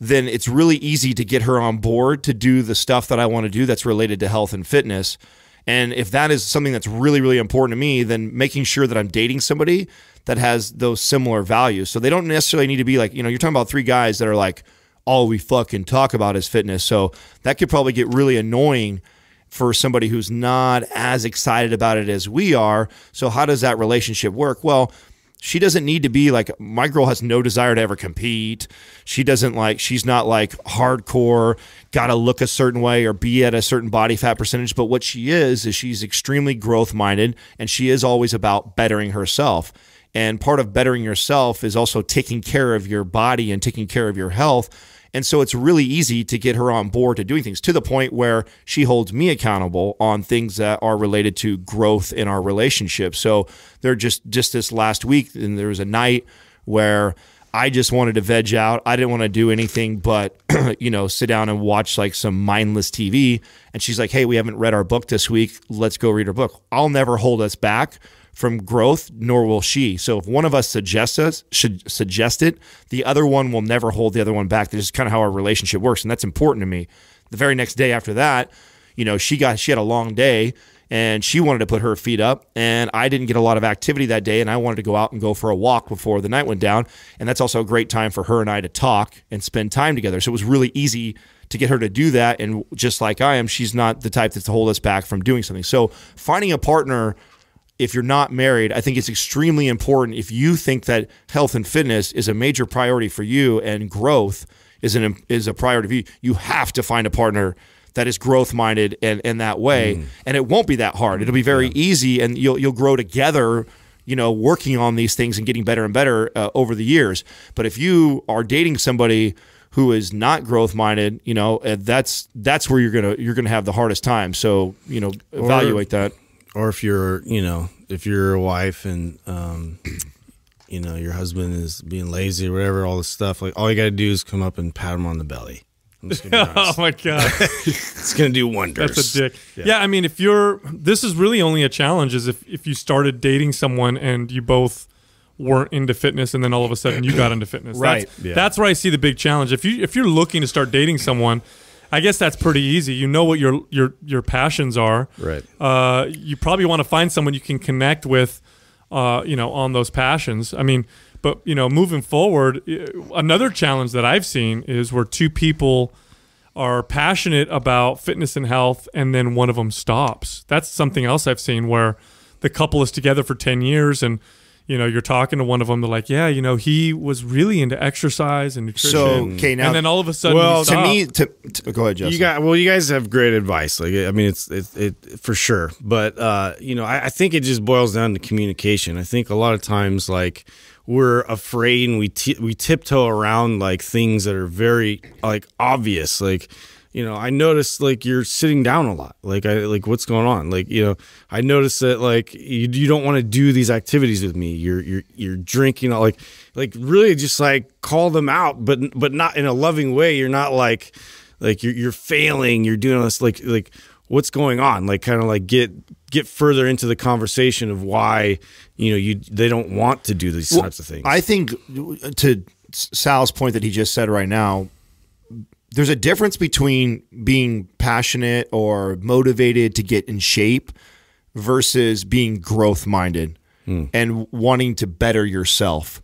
then it's really easy to get her on board to do the stuff that I want to do that's related to health and fitness. And if that is something that's really, really important to me, then making sure that I'm dating somebody that has those similar values. So they don't necessarily need to be like, you know, you're talking about three guys that are like, all we fucking talk about is fitness. So that could probably get really annoying for somebody who's not as excited about it as we are. So how does that relationship work? Well, she doesn't need to be like my girl has no desire to ever compete. She doesn't like she's not like hardcore got to look a certain way or be at a certain body fat percentage, but what she is is she's extremely growth minded and she is always about bettering herself. And part of bettering yourself is also taking care of your body and taking care of your health. And so it's really easy to get her on board to doing things to the point where she holds me accountable on things that are related to growth in our relationship. So they're just just this last week and there was a night where I just wanted to veg out. I didn't want to do anything but, you know, sit down and watch like some mindless TV. And she's like, hey, we haven't read our book this week. Let's go read our book. I'll never hold us back from growth, nor will she. So if one of us suggests us should suggest it, the other one will never hold the other one back. This is kind of how our relationship works, and that's important to me. The very next day after that, you know, she got she had a long day and she wanted to put her feet up and I didn't get a lot of activity that day and I wanted to go out and go for a walk before the night went down and that's also a great time for her and I to talk and spend time together so it was really easy to get her to do that and just like I am she's not the type that's to hold us back from doing something so finding a partner if you're not married, I think it's extremely important if you think that health and fitness is a major priority for you and growth is an is a priority for you, you have to find a partner that is growth minded and in that way. Mm. And it won't be that hard. It'll be very yeah. easy and you'll you'll grow together, you know, working on these things and getting better and better uh, over the years. But if you are dating somebody who is not growth minded, you know, uh, that's that's where you're gonna you're gonna have the hardest time. So you know, evaluate or, that or if you're, you know, if you're a wife and, um, you know, your husband is being lazy or whatever, all this stuff, like all you got to do is come up and pat him on the belly. oh my god, it's gonna do wonders. That's a dick. Yeah. yeah. I mean, if you're, this is really only a challenge is if if you started dating someone and you both weren't into fitness, and then all of a sudden you got into fitness. right. That's, yeah. that's where I see the big challenge. If you if you're looking to start dating someone I guess that's pretty easy. You know what your your your passions are. Right. Uh, you probably want to find someone you can connect with. Uh, you know, on those passions. I mean, but you know, moving forward, eh, another challenge that I've seen is where two people are passionate about fitness and health, and then one of them stops. That's something else I've seen where the couple is together for ten years and you know, you're talking to one of them. They're like, "Yeah, you know, he was really into exercise and nutrition." So okay, now and then all of a sudden, well, to me, to, to, go ahead, Justin. You got well. You guys have great advice. Like, I mean, it's it, it for sure. But uh, you know, I, I think it just boils down to communication. I think a lot of times, like we're afraid and we we tiptoe around like things that are very like obvious like you know, I noticed like you're sitting down a lot. Like I like what's going on? Like, you know, I noticed that like you, you don't want to do these activities with me. You're you're you're drinking all like like really just like call them out, but but not in a loving way. You're not like like you're you're failing, you're doing this like like what's going on? Like kind of like get get further into the conversation of why, you know, you they don't want to do these well, types of things. I think uh, to Sal's point that he just said right now, there's a difference between being passionate or motivated to get in shape versus being growth minded mm. and wanting to better yourself.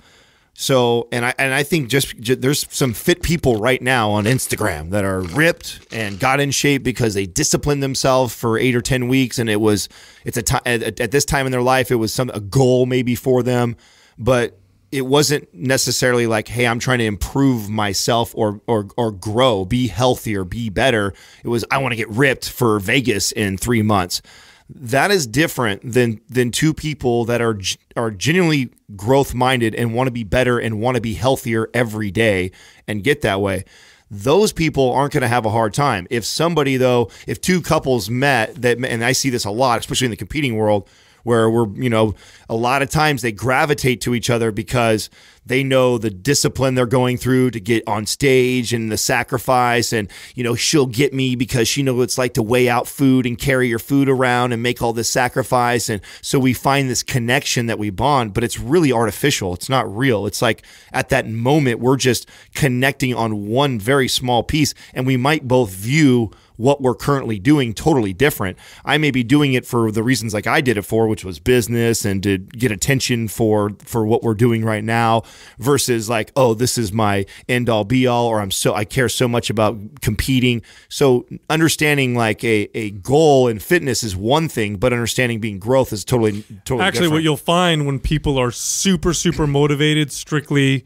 So, and I and I think just, just, there's some fit people right now on Instagram that are ripped and got in shape because they disciplined themselves for eight or ten weeks, and it was it's a time at, at this time in their life it was some a goal maybe for them, but it wasn't necessarily like, hey, I'm trying to improve myself or or or grow, be healthier, be better. It was I want to get ripped for Vegas in three months. That is different than than two people that are are genuinely growth minded and want to be better and want to be healthier every day and get that way those people aren't going to have a hard time. If somebody though, if two couples met that, and I see this a lot, especially in the competing world, where we're, you know, a lot of times they gravitate to each other because they know the discipline they're going through to get on stage and the sacrifice and you know she'll get me because she knows what it's like to weigh out food and carry your food around and make all this sacrifice and so we find this connection that we bond but it's really artificial it's not real it's like at that moment we're just connecting on one very small piece and we might both view what we're currently doing totally different. I may be doing it for the reasons like I did it for, which was business and to get attention for for what we're doing right now versus like, oh, this is my end all be all or I'm so I care so much about competing. So understanding like a, a goal in fitness is one thing, but understanding being growth is totally totally Actually different. what you'll find when people are super, super motivated strictly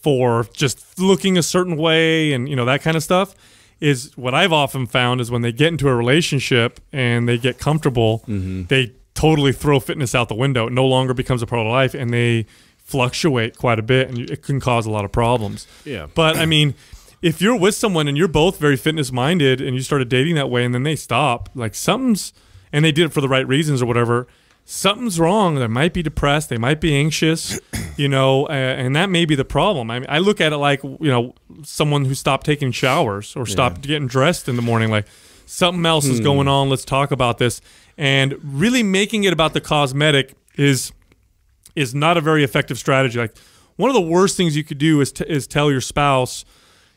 for just looking a certain way and you know that kind of stuff is what I've often found is when they get into a relationship and they get comfortable, mm-hmm. they totally throw fitness out the window. It no longer becomes a part of life, and they fluctuate quite a bit, and it can cause a lot of problems. Yeah. But I mean, if you're with someone and you're both very fitness minded, and you started dating that way, and then they stop, like something's, and they did it for the right reasons or whatever something's wrong. They might be depressed. They might be anxious, you know, uh, and that may be the problem. I, mean, I look at it like, you know, someone who stopped taking showers or stopped yeah. getting dressed in the morning, like something else hmm. is going hmm. on. Let's talk about this. And really making it about the cosmetic is is not a very effective strategy. Like one of the worst things you could do is t- is tell your spouse,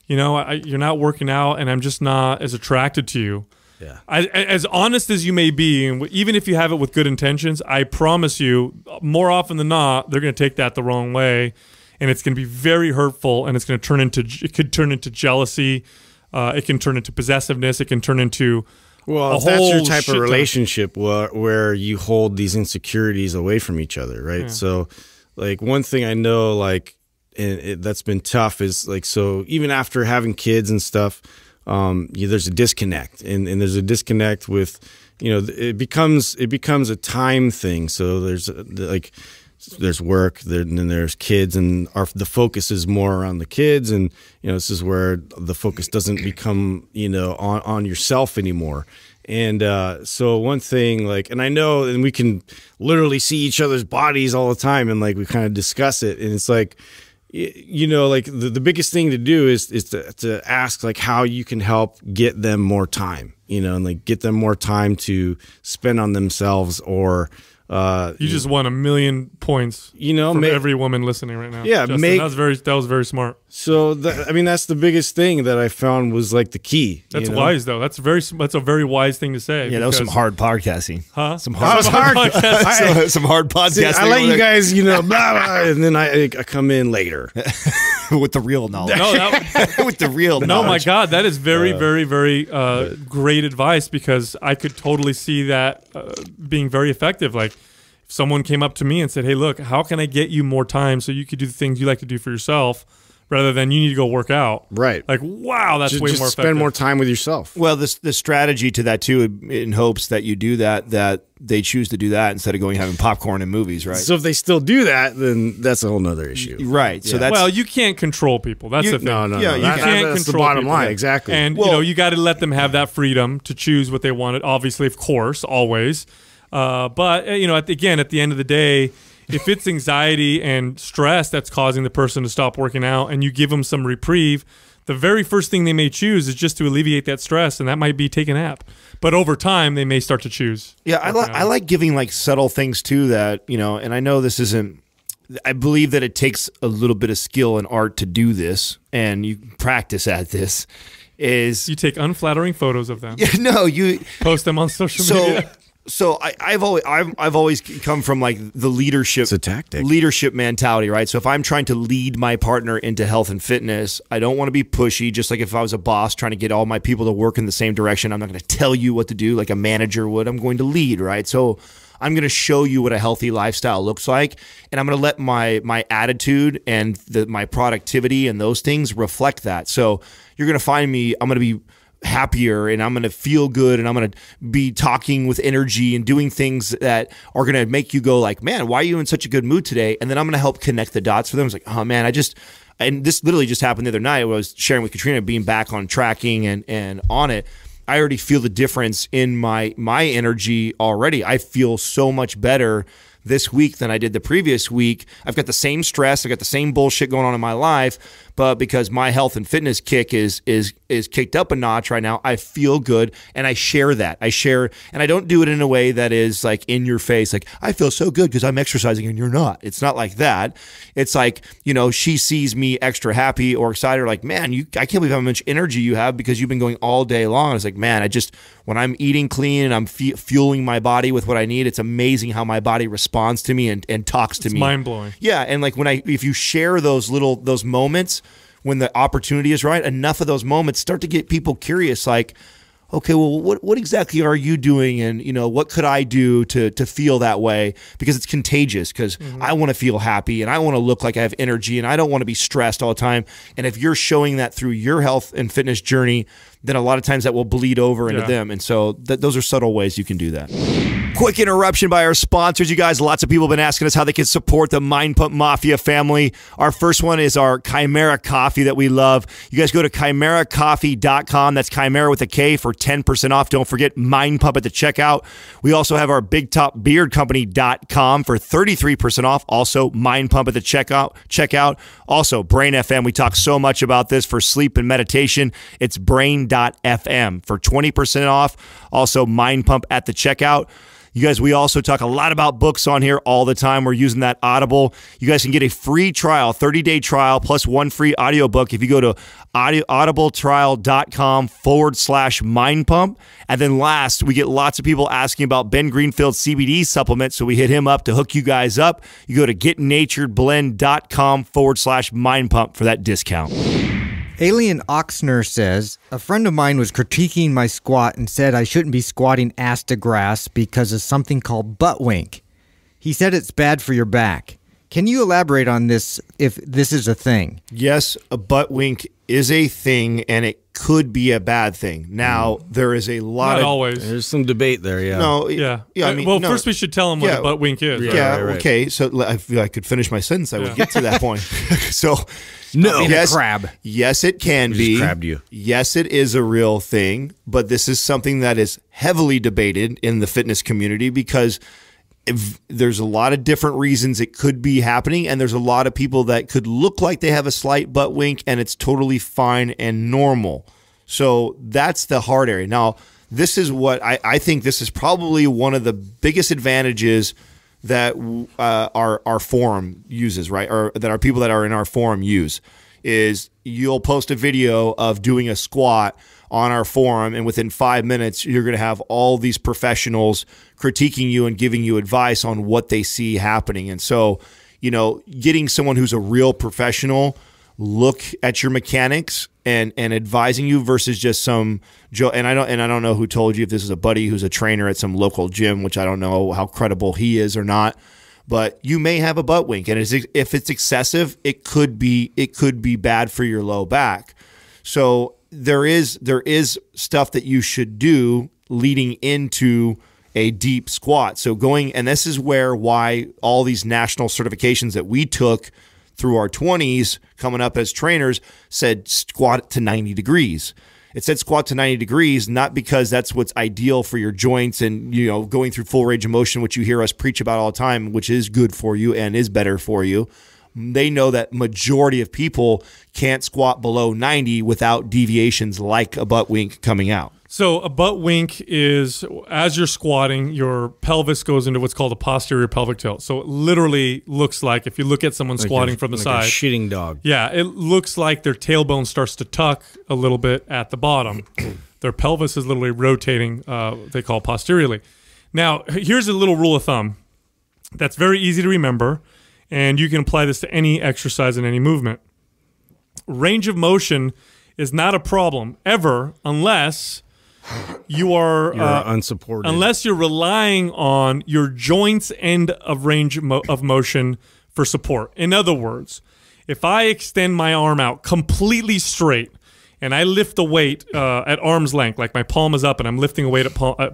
you know, I, you're not working out and I'm just not as attracted to you. Yeah. I, as honest as you may be, even if you have it with good intentions, I promise you, more often than not, they're going to take that the wrong way, and it's going to be very hurtful, and it's going to turn into it could turn into jealousy, uh, it can turn into possessiveness, it can turn into well, that's your type of relationship where, where you hold these insecurities away from each other, right? Yeah. So, like one thing I know, like and it, that's been tough is like so even after having kids and stuff um, you there's a disconnect, and, and there's a disconnect with you know it becomes it becomes a time thing. So there's uh, like there's work there, and then there's kids and our, the focus is more around the kids and you know this is where the focus doesn't become you know on, on yourself anymore and uh, so one thing like and i know and we can literally see each other's bodies all the time and like we kind of discuss it and it's like you know, like the, the biggest thing to do is is to, to ask like how you can help get them more time, you know, and like get them more time to spend on themselves or uh, you, just know, won a million points. You know, make, every woman listening right now. Yeah, make, that was very that was very smart. So that, I mean, that's the biggest thing that I found was like the key. That's you know? wise though. That's very. That's a very wise thing to say. Yeah, that was some hard podcasting. Huh? Some hard. Some hard, podcasting. I, some hard podcasting. See, I let you guys, you know, blah, blah, and then I, I come in later with the real knowledge. No, that, with the real. No, knowledge. my God, that is very, uh, very, very uh, great advice because I could totally see that uh, being very effective. Like. If someone came up to me and said, "Hey, look, how can I get you more time so you could do the things you like to do for yourself?" rather than you need to go work out. Right. Like, wow, that's just, way just more. Spend more time with yourself. Well, this the strategy to that too, in hopes that you do that, that they choose to do that instead of going having popcorn and movies, right? So if they still do that, then that's a whole other issue, right? Yeah. So that's well, you can't control people. That's you, the thing. No, no, yeah, no. You that, can't that's control the bottom people. line, exactly. And well, you know, you got to let them have that freedom to choose what they wanted. Obviously, of course, always. Uh, but uh, you know, at the, again, at the end of the day if it's anxiety and stress that's causing the person to stop working out and you give them some reprieve, the very first thing they may choose is just to alleviate that stress, and that might be take a nap. But over time, they may start to choose. Yeah, I like I like giving like subtle things too that you know, and I know this isn't. I believe that it takes a little bit of skill and art to do this, and you practice at this. Is you take unflattering photos of them? Yeah, no, you post them on social so, media so I, have always I've, I've always come from like the leadership it's a tactic. leadership mentality, right? So if I'm trying to lead my partner into health and fitness, I don't want to be pushy. Just like if I was a boss trying to get all my people to work in the same direction, I'm not going to tell you what to do like a manager would. I'm going to lead, right? So I'm going to show you what a healthy lifestyle looks like, and I'm going to let my my attitude and the, my productivity and those things reflect that. So you're going to find me. I'm going to be happier and I'm going to feel good and I'm going to be talking with energy and doing things that are going to make you go like, man, why are you in such a good mood today? And then I'm going to help connect the dots for them. It's like, oh man, I just, and this literally just happened the other night. I was sharing with Katrina being back on tracking and, and on it. I already feel the difference in my, my energy already. I feel so much better this week than I did the previous week. I've got the same stress. I've got the same bullshit going on in my life but because my health and fitness kick is is is kicked up a notch right now, I feel good and I share that. I share and I don't do it in a way that is like in your face like I feel so good because I'm exercising and you're not. It's not like that. It's like, you know, she sees me extra happy or excited or like, "Man, you I can't believe how much energy you have because you've been going all day long." it's like, "Man, I just when I'm eating clean and I'm fueling my body with what I need, it's amazing how my body responds to me and, and talks to it's me. Mind blowing. Yeah, and like when I if you share those little those moments, when the opportunity is right, enough of those moments start to get people curious like, okay, well, what, what exactly are you doing? And, you know, what could I do to, to feel that way? Because it's contagious because mm -hmm. I want to feel happy and I want to look like I have energy and I don't want to be stressed all the time. And if you're showing that through your health and fitness journey, then a lot of times that will bleed over into yeah. them. And so th those are subtle ways you can do that. Quick interruption by our sponsors, you guys. Lots of people have been asking us how they can support the Mind Pump Mafia family. Our first one is our Chimera coffee that we love. You guys go to chimeracoffee.com. That's Chimera with a K for 10% off. Don't forget Mind Pump at the checkout. We also have our Big Top Beard company.com for 33% off. Also Mind Pump at the checkout. Checkout. Also Brain FM. We talk so much about this for sleep and meditation. It's brain.fm for 20% off. Also Mind Pump at the checkout. You guys, we also talk a lot about books on here all the time. We're using that Audible. You guys can get a free trial, 30 day trial, plus one free audiobook if you go to audio, audibletrial.com forward slash mind pump. And then last, we get lots of people asking about Ben Greenfield's CBD supplement. So we hit him up to hook you guys up. You go to getnaturedblend.com forward slash mind pump for that discount. Alien Oxner says, A friend of mine was critiquing my squat and said I shouldn't be squatting ass to grass because of something called butt wink. He said it's bad for your back. Can you elaborate on this if this is a thing? Yes, a butt wink is a thing and it could be a bad thing. Now mm. there is a lot. Not of, always. There's some debate there. Yeah. No. Yeah. Yeah. I mean, well, no. first we should tell them what yeah, a butt wink is. Yeah. Right? yeah right, right. Okay. So if I could finish my sentence, I yeah. would get to that point. so. No. Yes. crab. Yes, it can we be. crabbed you. Yes, it is a real thing, but this is something that is heavily debated in the fitness community because if there's a lot of different reasons it could be happening and there's a lot of people that could look like they have a slight butt wink and it's totally fine and normal so that's the hard area now this is what i, I think this is probably one of the biggest advantages that uh, our our forum uses right or that our people that are in our forum use is you'll post a video of doing a squat on our forum. And within five minutes, you're going to have all these professionals critiquing you and giving you advice on what they see happening. And so, you know, getting someone who's a real professional look at your mechanics and and advising you versus just some Joe and I don't and I don't know who told you if this is a buddy who's a trainer at some local gym which I don't know how credible he is or not but you may have a butt wink and if it's excessive it could be it could be bad for your low back so there is there is stuff that you should do leading into a deep squat. So going and this is where why all these national certifications that we took through our 20s coming up as trainers said squat to 90 degrees. It said squat to 90 degrees not because that's what's ideal for your joints and you know going through full range of motion which you hear us preach about all the time which is good for you and is better for you they know that majority of people can't squat below 90 without deviations like a butt wink coming out. So a butt wink is as you're squatting, your pelvis goes into what's called a posterior pelvic tilt. So it literally looks like if you look at someone like squatting a, from the like side, shitting dog. Yeah, it looks like their tailbone starts to tuck a little bit at the bottom. their pelvis is literally rotating. Uh, they call posteriorly. Now here's a little rule of thumb that's very easy to remember. And you can apply this to any exercise and any movement. Range of motion is not a problem ever unless you are you're uh, unsupported unless you're relying on your joints end of range mo- of motion for support in other words if i extend my arm out completely straight and i lift the weight uh, at arm's length like my palm is up and i'm lifting a weight at, palm, at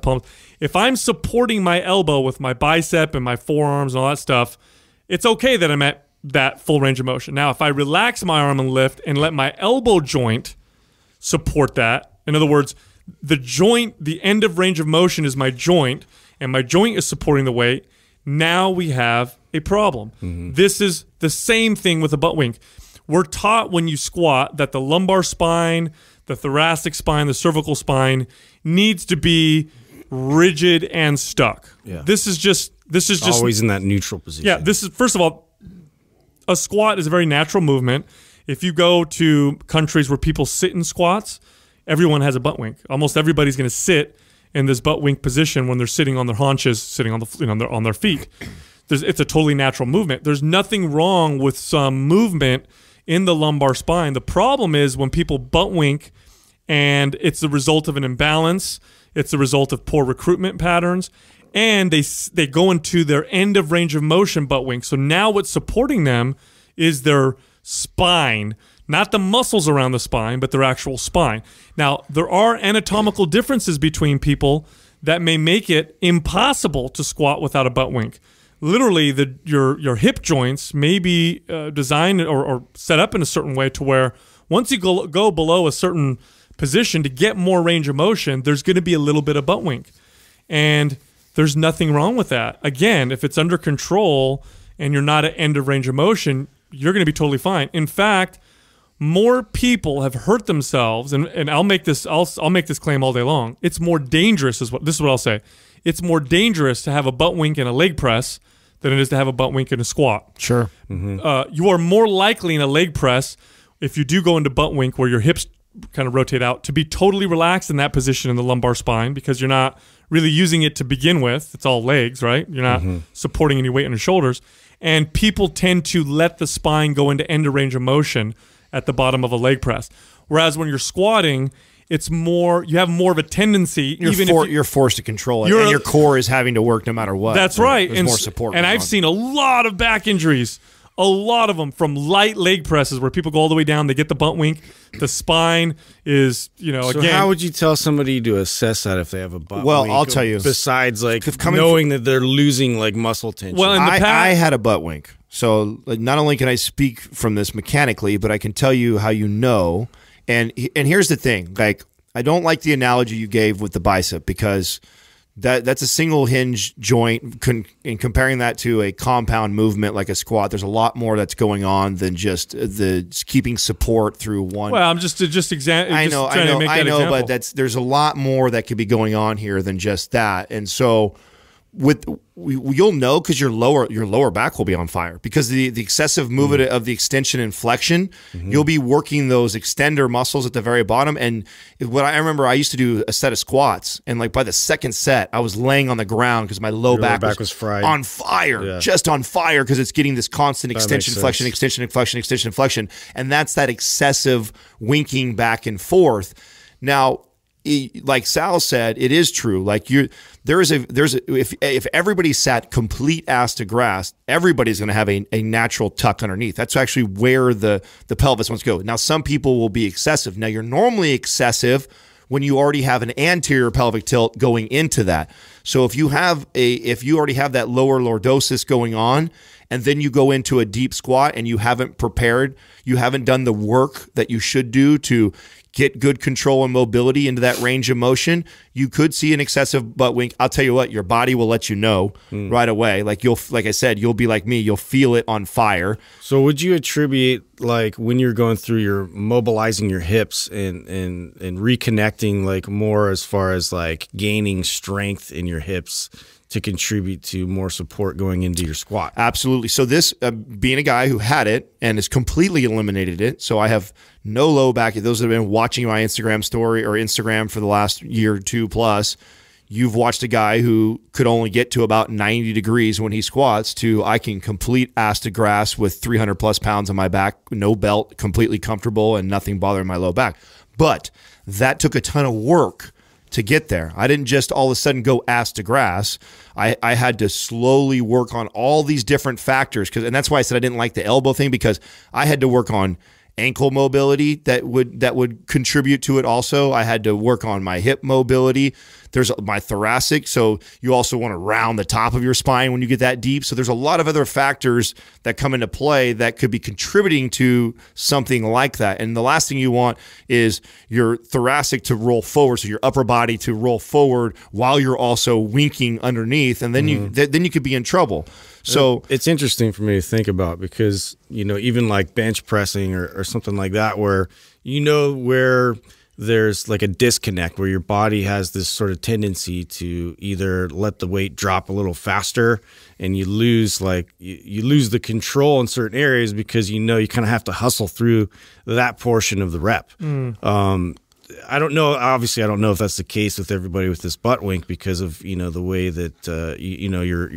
if i'm supporting my elbow with my bicep and my forearms and all that stuff it's okay that I'm at that full range of motion. Now, if I relax my arm and lift and let my elbow joint support that, in other words, the joint, the end of range of motion is my joint, and my joint is supporting the weight. Now we have a problem. Mm-hmm. This is the same thing with a butt wink. We're taught when you squat that the lumbar spine, the thoracic spine, the cervical spine needs to be rigid and stuck. Yeah. This is just this is just always in that neutral position. Yeah, this is first of all, a squat is a very natural movement. If you go to countries where people sit in squats, everyone has a butt wink. Almost everybody's going to sit in this butt wink position when they're sitting on their haunches, sitting on the you know, on their on their feet. There's, it's a totally natural movement. There's nothing wrong with some movement in the lumbar spine. The problem is when people butt wink and it's the result of an imbalance, it's the result of poor recruitment patterns, and they they go into their end of range of motion butt wing. So now what's supporting them is their spine, not the muscles around the spine, but their actual spine. Now there are anatomical differences between people that may make it impossible to squat without a butt wink. Literally, the, your your hip joints may be uh, designed or, or set up in a certain way to where once you go, go below a certain position to get more range of motion, there's going to be a little bit of butt wink, and there's nothing wrong with that. Again, if it's under control and you're not at end of range of motion, you're going to be totally fine. In fact, more people have hurt themselves, and, and I'll make this I'll, I'll make this claim all day long. It's more dangerous is what this is what I'll say. It's more dangerous to have a butt wink and a leg press than it is to have a butt wink and a squat. Sure. Mm -hmm. uh, mm-hmm. you are more likely in a leg press if you do go into butt wink where your hips kind of rotate out to be totally relaxed in that position in the lumbar spine because you're not really using it to begin with. It's all legs, right? You're not mm -hmm. supporting any weight on your shoulders. And people tend to let the spine go into end of range of motion at the bottom of a leg press. Whereas when you're squatting, it's more you have more of a tendency you're even for, if you, are forced to control it and your core is having to work no matter what that's right and, more support and i've on. seen a lot of back injuries a lot of them from light leg presses where people go all the way down, they get the butt wink. The spine is, you know, so again. How would you tell somebody to assess that if they have a butt? well, I'll tell you. Besides, like, knowing that they're losing, like, muscle tension. Well, in the I, past, I had a butt wink. So, like, not only can I speak from this mechanically, but I can tell you how you know. And, and here's the thing like, I don't like the analogy you gave with the bicep because – that that's a single hinge joint. Con, comparing that to a compound movement like a squat, there's a lot more that's going on than just uh, the keeping support through one. Well, I'm just uh, just example. I know, I know, I know, but that's there's a lot more that could be going on here than just that, and so with you'll know because your lower your lower back will be on fire because the the excessive movement mm -hmm. of the extension and flexion mm -hmm. you'll be working those extender muscles at the very bottom and what I remember I used to do a set of squats and like by the second set I was laying on the ground because my low back, back, was, was on fire yeah. just on fire because it's getting this constant that extension flexion extension flexion extension flexion and that's that excessive winking back and forth now like Sal said, it is true. Like you, there is a there's a, if if everybody sat complete ass to grass, everybody's going to have a, a natural tuck underneath. That's actually where the the pelvis wants to go. Now, some people will be excessive. Now, you're normally excessive when you already have an anterior pelvic tilt going into that. So if you have a if you already have that lower lordosis going on and then you go into a deep squat and you haven't prepared, you haven't done the work that you should do to get good control and mobility into that range of motion, you could see an excessive butt wink. I'll tell you what, your body will let you know mm. right away. Like you'll, like I said, you'll be like me, you'll feel it on fire. So would you attribute like when you're going through your mobilizing your hips and and and reconnecting like more as far as like gaining strength in your hips to contribute to more support going into your squat. Absolutely. So this uh, being a guy who had it and has completely eliminated it. So I have no low back. Those that have been watching my Instagram story or Instagram for the last year or two plus, you've watched a guy who could only get to about 90 degrees when he squats to I can complete ass to grass with 300 plus pounds on my back, no belt, completely comfortable and nothing bothering my low back. But that took a ton of work to get there. I didn't just all of a sudden go ass to grass. I, I had to slowly work on all these different factors because and that's why I said I didn't like the elbow thing because I had to work on ankle mobility that would that would contribute to it also. I had to work on my hip mobility there's my thoracic. So you also want to round the top of your spine when you get that deep. So there's a lot of other factors that come into play that could be contributing to something like that. And the last thing you want is your thoracic to roll forward. So your upper body to roll forward while you're also winking underneath. And then mm -hmm. you, mm-hmm. th then you could be in trouble. So it's interesting for me to think about because, you know, even like bench pressing or, or something like that, where you know where there's like a disconnect where your body has this sort of tendency to either let the weight drop a little faster and you lose like you, lose the control in certain areas because you know you kind of have to hustle through that portion of the rep. Mm. Um, I don't know. Obviously, I don't know if that's the case with everybody with this butt wink because of you know the way that uh, you, you, know you're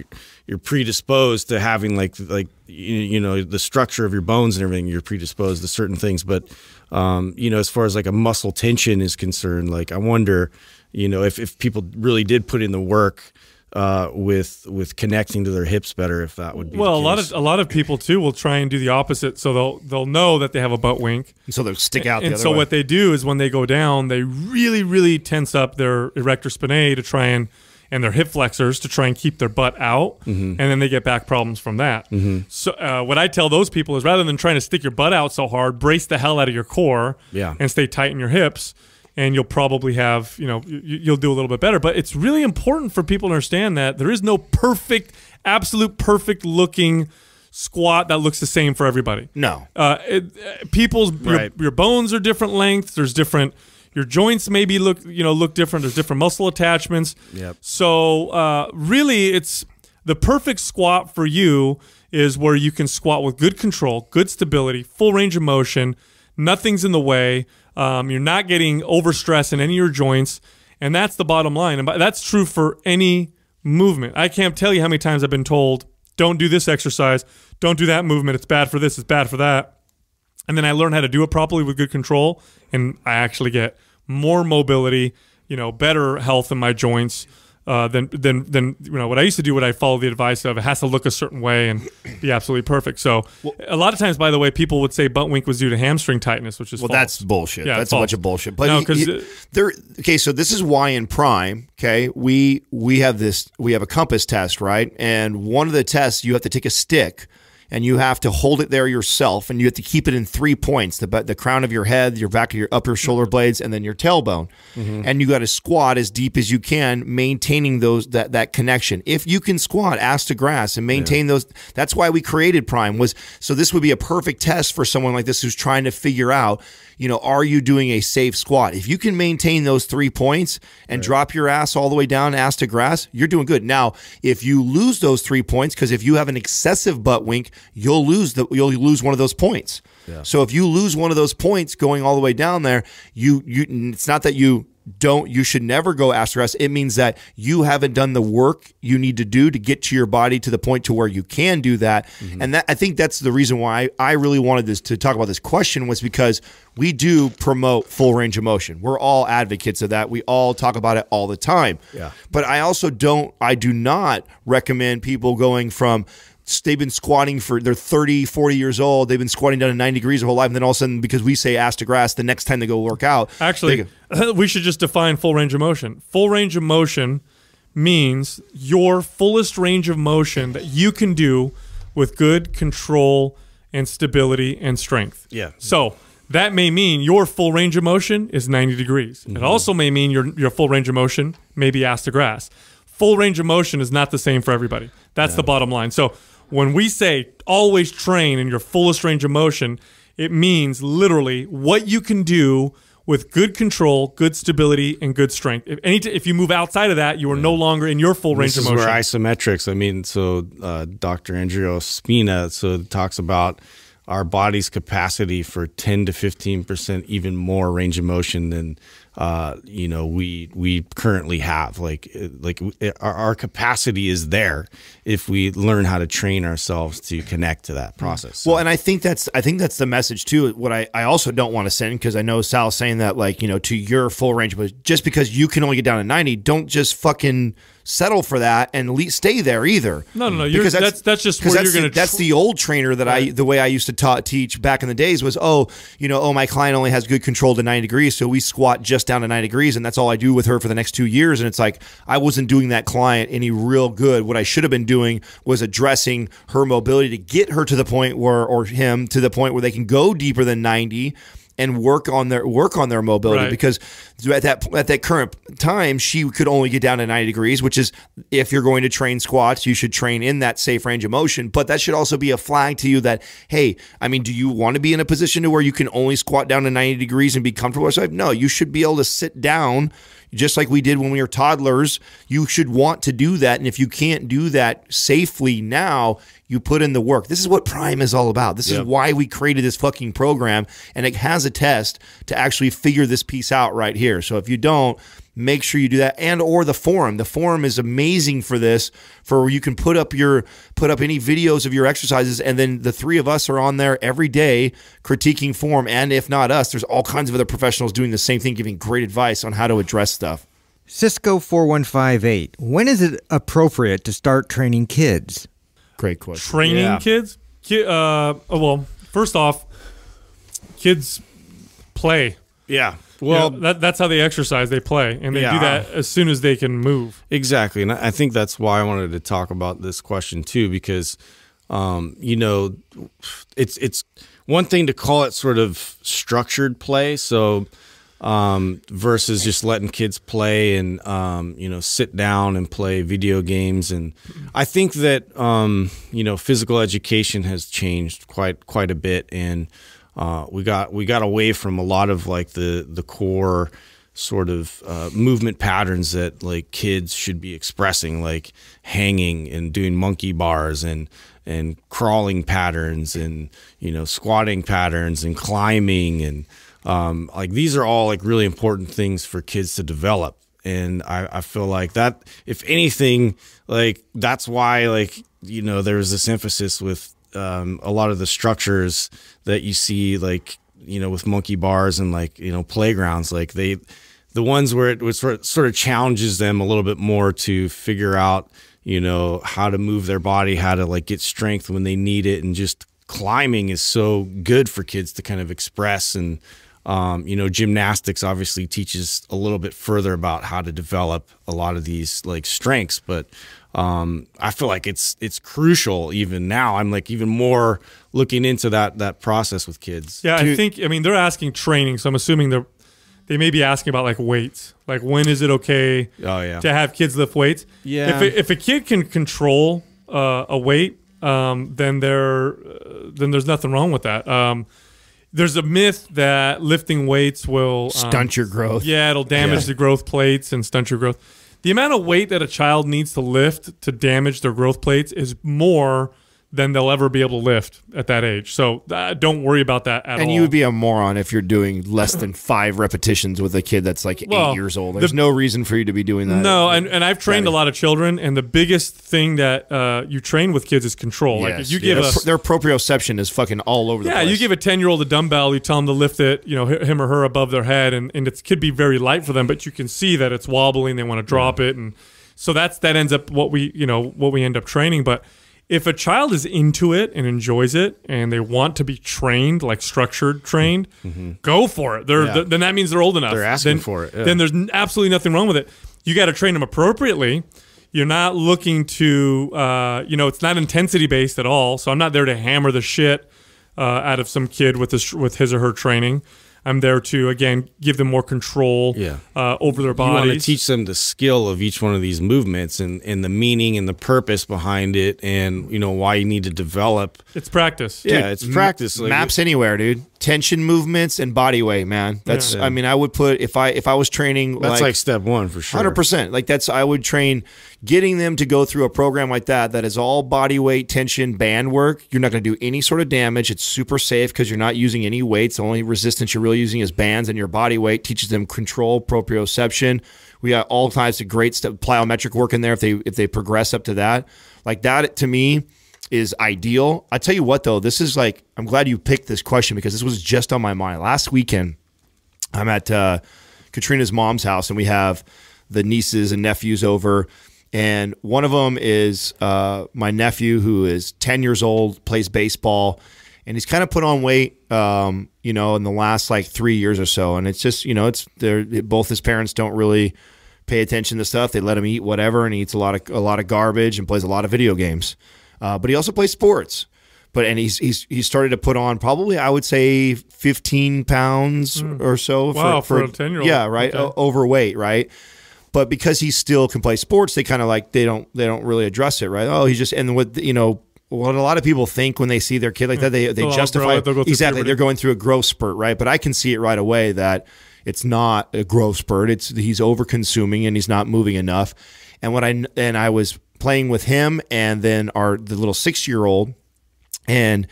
you're predisposed to having like like you, you, know the structure of your bones and everything. You're predisposed to certain things, but um, you know, as far as like a muscle tension is concerned, like I wonder, you know, if, if people really did put in the work uh, with with connecting to their hips better, if that would be well, a lot of a lot of people too will try and do the opposite, so they'll they'll know that they have a butt wink, so they'll stick out. and so way. what they do is when they go down, they really really tense up their erector spinae to try and and their hip flexors to try and keep their butt out, mm-hmm. and then they get back problems from that. Mm-hmm. So uh, what I tell those people is rather than trying to stick your butt out so hard, brace the hell out of your core, yeah. and stay tight in your hips, and you'll probably have you know you'll do a little bit better. But it's really important for people to understand that there is no perfect, absolute perfect looking squat that looks the same for everybody. No, uh, it, uh, people's right. your, your bones are different lengths. There's different your joints maybe look you know look different. There's different muscle attachments. Yep. So uh, really, it's the perfect squat for you is where you can squat with good control, good stability, full range of motion. Nothing's in the way. Um, you're not getting overstress in any of your joints, and that's the bottom line. And that's true for any movement. I can't tell you how many times I've been told, "Don't do this exercise. Don't do that movement. It's bad for this. It's bad for that." and then I learn how to do it properly with good control, and I actually get more mobility, you know, better health in my joints. Uh, than than than you know what I used to do. What I follow the advice of it has to look a certain way and be absolutely perfect. So well, a lot of times, by the way, people would say butt wink was due to hamstring tightness, which is well, false. that's bullshit. Yeah, that's false. a bunch of bullshit. But no, because there. Okay, so this is why in Prime, okay, we we have this we have a compass test, right? And one of the tests you have to take a stick and you have to hold it there yourself, and you have to keep it in three points: the the crown of your head, your back of your upper shoulder blades, and then your tailbone. Mm-hmm. And you got to squat as deep as you can, maintaining those that that connection. If you can squat ass to grass and maintain yeah. those, that's why we created Prime was so this would be a perfect test for someone like this who's trying to figure out, you know, are you doing a safe squat? If you can maintain those three points and right. drop your ass all the way down ass to grass, you're doing good. Now, if you lose those three points because if you have an excessive butt wink, you'll lose the you'll lose one of those points. Yeah. So if you lose one of those points going all the way down there, you you it's not that you don't you should never go asterisk. It means that you haven't done the work you need to do to get to your body to the point to where you can do that. Mm-hmm. And that I think that's the reason why I, I really wanted this to talk about this question was because we do promote full range of motion. We're all advocates of that. We all talk about it all the time. Yeah. But I also don't I do not recommend people going from they've been squatting for they're 30 40 years old they've been squatting down to ninety degrees their whole life and then all of a sudden because we say ass to grass the next time they go work out actually go, we should just define full range of motion full range of motion means your fullest range of motion that you can do with good control and stability and strength yeah so that may mean your full range of motion is 90 degrees mm-hmm. it also may mean your, your full range of motion may be ass to grass full range of motion is not the same for everybody that's no. the bottom line so when we say always train in your fullest range of motion, it means literally what you can do with good control, good stability, and good strength. If any, t- if you move outside of that, you are yeah. no longer in your full range of motion. This is where isometrics. I mean, so uh, Dr. Andrea Spina so talks about our body's capacity for 10 to 15 percent even more range of motion than uh, you know we we currently have like like our, our capacity is there if we learn how to train ourselves to connect to that mm-hmm. process so. well and i think that's i think that's the message too what i, I also don't want to send because i know sal's saying that like you know to your full range but just because you can only get down to 90 don't just fucking settle for that and le- stay there either. No, no, no. Because that's, that's, that's just where that's you're going to. That's the old trainer that right. I the way I used to ta- teach back in the days was oh you know oh my client only has good control to nine degrees so we squat just down to nine degrees and that's all I do with her for the next two years and it's like I wasn't doing that client any real good. What I should have been doing was addressing her mobility to get her to the point where or him to the point where they can go deeper than ninety and work on their work on their mobility right. because at that at that current time she could only get down to 90 degrees which is if you're going to train squats you should train in that safe range of motion but that should also be a flag to you that hey I mean do you want to be in a position to where you can only squat down to 90 degrees and be comfortable so no you should be able to sit down just like we did when we were toddlers, you should want to do that. And if you can't do that safely now, you put in the work. This is what Prime is all about. This yep. is why we created this fucking program. And it has a test to actually figure this piece out right here. So if you don't, make sure you do that and or the forum the forum is amazing for this for where you can put up your put up any videos of your exercises and then the three of us are on there every day critiquing form and if not us there's all kinds of other professionals doing the same thing giving great advice on how to address stuff cisco 4158 when is it appropriate to start training kids great question training yeah. kids Ki- uh, oh, well first off kids play yeah well, that, that's how they exercise. They play, and they yeah, do that as soon as they can move. Exactly, and I think that's why I wanted to talk about this question too, because um, you know, it's it's one thing to call it sort of structured play, so um, versus just letting kids play and um, you know sit down and play video games. And I think that um, you know physical education has changed quite quite a bit, and uh, we got we got away from a lot of like the the core sort of uh, movement patterns that like kids should be expressing, like hanging and doing monkey bars and and crawling patterns and you know squatting patterns and climbing and um, like these are all like really important things for kids to develop. And I, I feel like that, if anything, like that's why like you know there's this emphasis with um, a lot of the structures that you see, like you know, with monkey bars and like you know playgrounds, like they, the ones where it was sort of, sort of challenges them a little bit more to figure out, you know, how to move their body, how to like get strength when they need it, and just climbing is so good for kids to kind of express and um, you know gymnastics obviously teaches a little bit further about how to develop a lot of these like strengths but um, I feel like it's it's crucial even now. I'm like even more looking into that that process with kids. Yeah, I think I mean they're asking training, so I'm assuming they're they may be asking about like weights, like when is it okay? Oh, yeah. to have kids lift weights. Yeah, if a, if a kid can control uh, a weight, um, then there uh, then there's nothing wrong with that. Um, there's a myth that lifting weights will um, stunt your growth. Yeah, it'll damage yeah. the growth plates and stunt your growth the amount of weight that a child needs to lift to damage their growth plates is more than they'll ever be able to lift at that age. So uh, don't worry about that at and all. And you would be a moron if you're doing less than five repetitions with a kid that's like well, eight years old. There's the, no reason for you to be doing that. No, and, and I've trained a lot of children, and the biggest thing that uh, you train with kids is control. Yes, like if you give yes. a, their proprioception is fucking all over the yeah, place. Yeah, you give a 10 year old a dumbbell, you tell them to lift it, you know, him or her above their head, and, and it could be very light for them, but you can see that it's wobbling. They want to drop yeah. it. And so that's that ends up what we, you know, what we end up training. But if a child is into it and enjoys it and they want to be trained, like structured trained, mm-hmm. go for it. They're, yeah. th- then that means they're old enough. They're asking then, for it. Yeah. Then there's absolutely nothing wrong with it. You got to train them appropriately. You're not looking to, uh, you know, it's not intensity based at all. So I'm not there to hammer the shit uh, out of some kid with with his or her training. I'm there to again give them more control yeah. uh, over their body. You want to teach them the skill of each one of these movements and and the meaning and the purpose behind it, and you know why you need to develop. It's practice. Yeah, dude, it's practice. Like, maps anywhere, dude tension movements and body weight, man. That's yeah. I mean, I would put if I if I was training That's like, like step 1 for sure. 100%. Like that's I would train getting them to go through a program like that that is all body weight, tension, band work. You're not going to do any sort of damage. It's super safe cuz you're not using any weights. The only resistance you're really using is bands and your body weight. Teaches them control, proprioception. We got all types of great stuff, plyometric work in there if they if they progress up to that. Like that to me is ideal. I tell you what though, this is like I'm glad you picked this question because this was just on my mind last weekend. I'm at uh, Katrina's mom's house and we have the nieces and nephews over, and one of them is uh, my nephew who is 10 years old, plays baseball, and he's kind of put on weight, um, you know, in the last like three years or so. And it's just you know, it's they're both his parents don't really pay attention to stuff. They let him eat whatever, and he eats a lot of a lot of garbage and plays a lot of video games uh, but he also plays sports. But and he's he's he started to put on probably I would say fifteen pounds mm. or so. Wow, for, for, for a ten year old, yeah, right, okay. overweight, right. But because he still can play sports, they kind of like they don't they don't really address it, right? Oh, he's just and what you know what a lot of people think when they see their kid like that, they, they justify exactly. Puberty. They're going through a growth spurt, right? But I can see it right away that it's not a growth spurt. It's he's over consuming and he's not moving enough. And what I and I was playing with him and then our the little six year old, and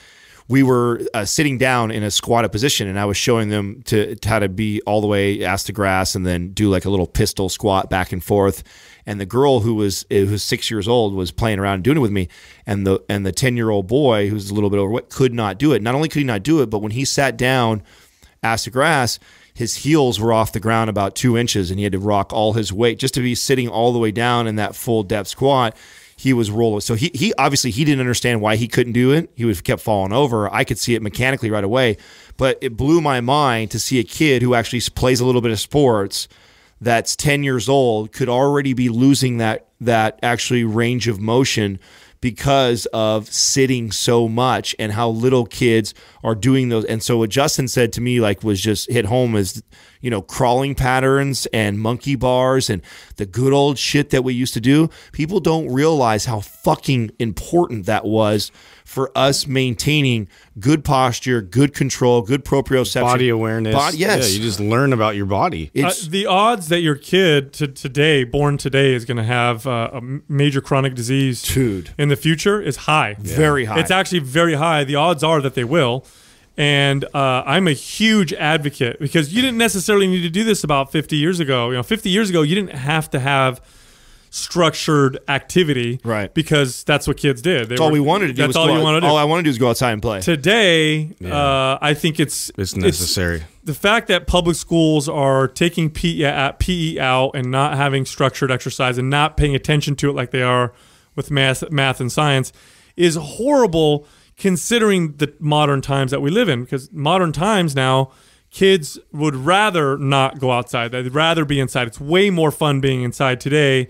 we were uh, sitting down in a squatted position, and I was showing them to, to how to be all the way ass to grass, and then do like a little pistol squat back and forth. And the girl who was uh, who's six years old was playing around doing it with me, and the and the ten year old boy who's a little bit overweight could not do it. Not only could he not do it, but when he sat down ass to grass, his heels were off the ground about two inches and he had to rock all his weight just to be sitting all the way down in that full depth squat he was rolling so he, he obviously he didn't understand why he couldn't do it he was kept falling over i could see it mechanically right away but it blew my mind to see a kid who actually plays a little bit of sports that's 10 years old could already be losing that that actually range of motion because of sitting so much and how little kids are doing those. And so what Justin said to me, like, was just hit home is you know, crawling patterns and monkey bars and the good old shit that we used to do, people don't realize how fucking important that was for us maintaining good posture, good control, good proprioception, body awareness. Body, yes, yeah, you just learn about your body. Uh, the odds that your kid today, born today, is going to have uh, a major chronic disease, dude, in the future is high. Yeah. Very high. It's actually very high. The odds are that they will. And uh, I'm a huge advocate because you didn't necessarily need to do this about 50 years ago. You know, 50 years ago, you didn't have to have structured activity, right? Because that's what kids did. They that's were, all we wanted to do. That's all you wanted. To do. All I wanted to do is go outside and play. Today, yeah. uh, I think it's it's necessary. It's, the fact that public schools are taking PE out and not having structured exercise and not paying attention to it like they are with math, math and science is horrible considering the modern times that we live in because modern times now kids would rather not go outside they'd rather be inside it's way more fun being inside today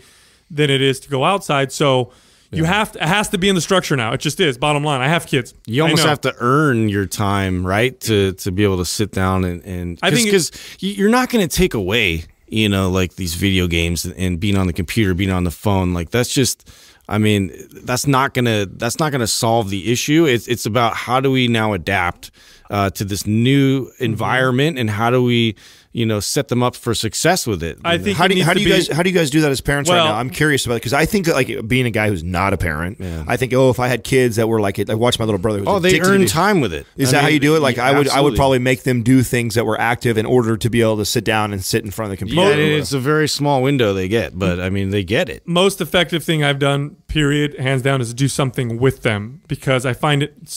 than it is to go outside so yeah. you have to, it has to be in the structure now it just is bottom line i have kids you almost have to earn your time right to to be able to sit down and and cause, i think because you're not going to take away you know like these video games and being on the computer being on the phone like that's just I mean, that's not gonna that's not gonna solve the issue. It's it's about how do we now adapt uh, to this new mm-hmm. environment and how do we you know set them up for success with it. I think how do, how do you be, guys how do you guys do that as parents well, right now? I'm curious about it because I think like being a guy who's not a parent, yeah. I think oh if I had kids that were like I watched my little brother. oh, they earn time with it. Is I that mean, how you do it? Like yeah, I would absolutely. I would probably make them do things that were active in order to be able to sit down and sit in front of the computer. Yeah, it's a very small window they get, but I mean they get it. Most effective thing I've done, period, hands down, is do something with them because I find it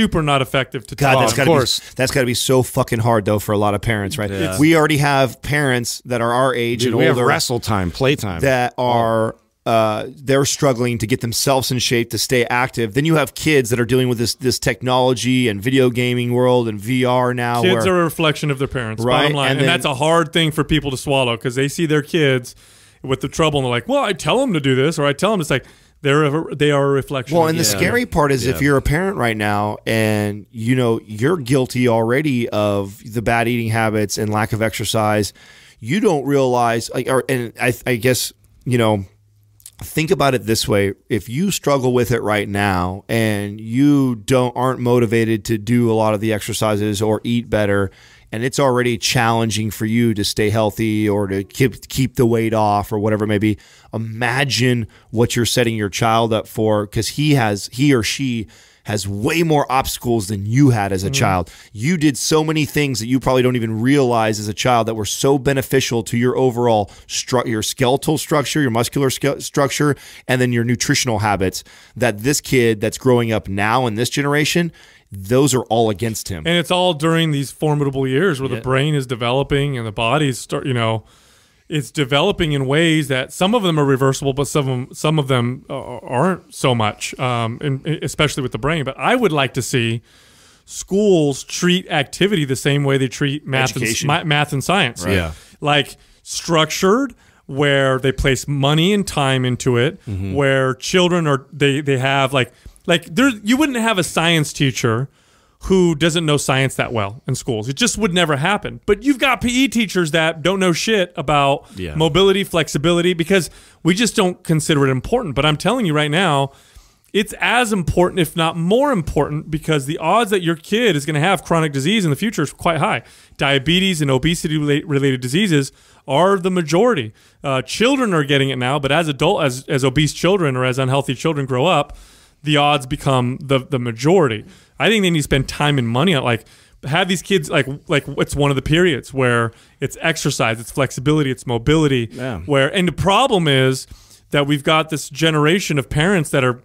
super not effective to God, That's gotta of course. Be, that's got to be so fucking hard though for a lot of parents, right? Yeah. We already have parents that are our age Dude, and we older. We have wrestle time, play time that are. Uh, they're struggling to get themselves in shape to stay active. Then you have kids that are dealing with this this technology and video gaming world and VR now. Kids where, are a reflection of their parents, right? bottom line. And, and that's a hard thing for people to swallow because they see their kids with the trouble and they're like, well, I tell them to do this or I tell them it's like – they're a, they are a reflection. Well, and the, scary part is yeah. if you're a parent right now and you know you're guilty already of the bad eating habits and lack of exercise, you don't realize. Or, and I, I guess you know, think about it this way: if you struggle with it right now and you don't aren't motivated to do a lot of the exercises or eat better, and it's already challenging for you to stay healthy or to keep keep the weight off or whatever it may be, imagine what you're setting your child up for because he has he or she has way more obstacles than you had as a mm. child. You did so many things that you probably don't even realize as a child that were so beneficial to your overall your skeletal structure, your muscular structure, and then your nutritional habits that this kid that's growing up now in this generation, those are all against him. And it's all during these formidable years where yeah. the brain is developing and the body's start, you know, it's developing in ways that some of them are reversible, but some of them, some of them aren't so much, um, and especially with the brain. But I would like to see schools treat activity the same way they treat math, and, math and science. Right. Yeah, like structured where they place money and time into it, mm-hmm. where children are they they have like like there, you wouldn't have a science teacher who doesn't know science that well in schools. It just would never happen. But you've got PE teachers that don't know shit about yeah. mobility, flexibility, because we just don't consider it important. But I'm telling you right now, it's as important, if not more important, because the odds that your kid is going to have chronic disease in the future is quite high. Diabetes and obesity related diseases are the majority. Uh, children are getting it now, but as adult, as, as obese children or as unhealthy children grow up, the odds become the the majority. I think they need to spend time and money on like have these kids like like it's one of the periods where it's exercise, it's flexibility, it's mobility. Yeah. Where and the problem is that we've got this generation of parents that are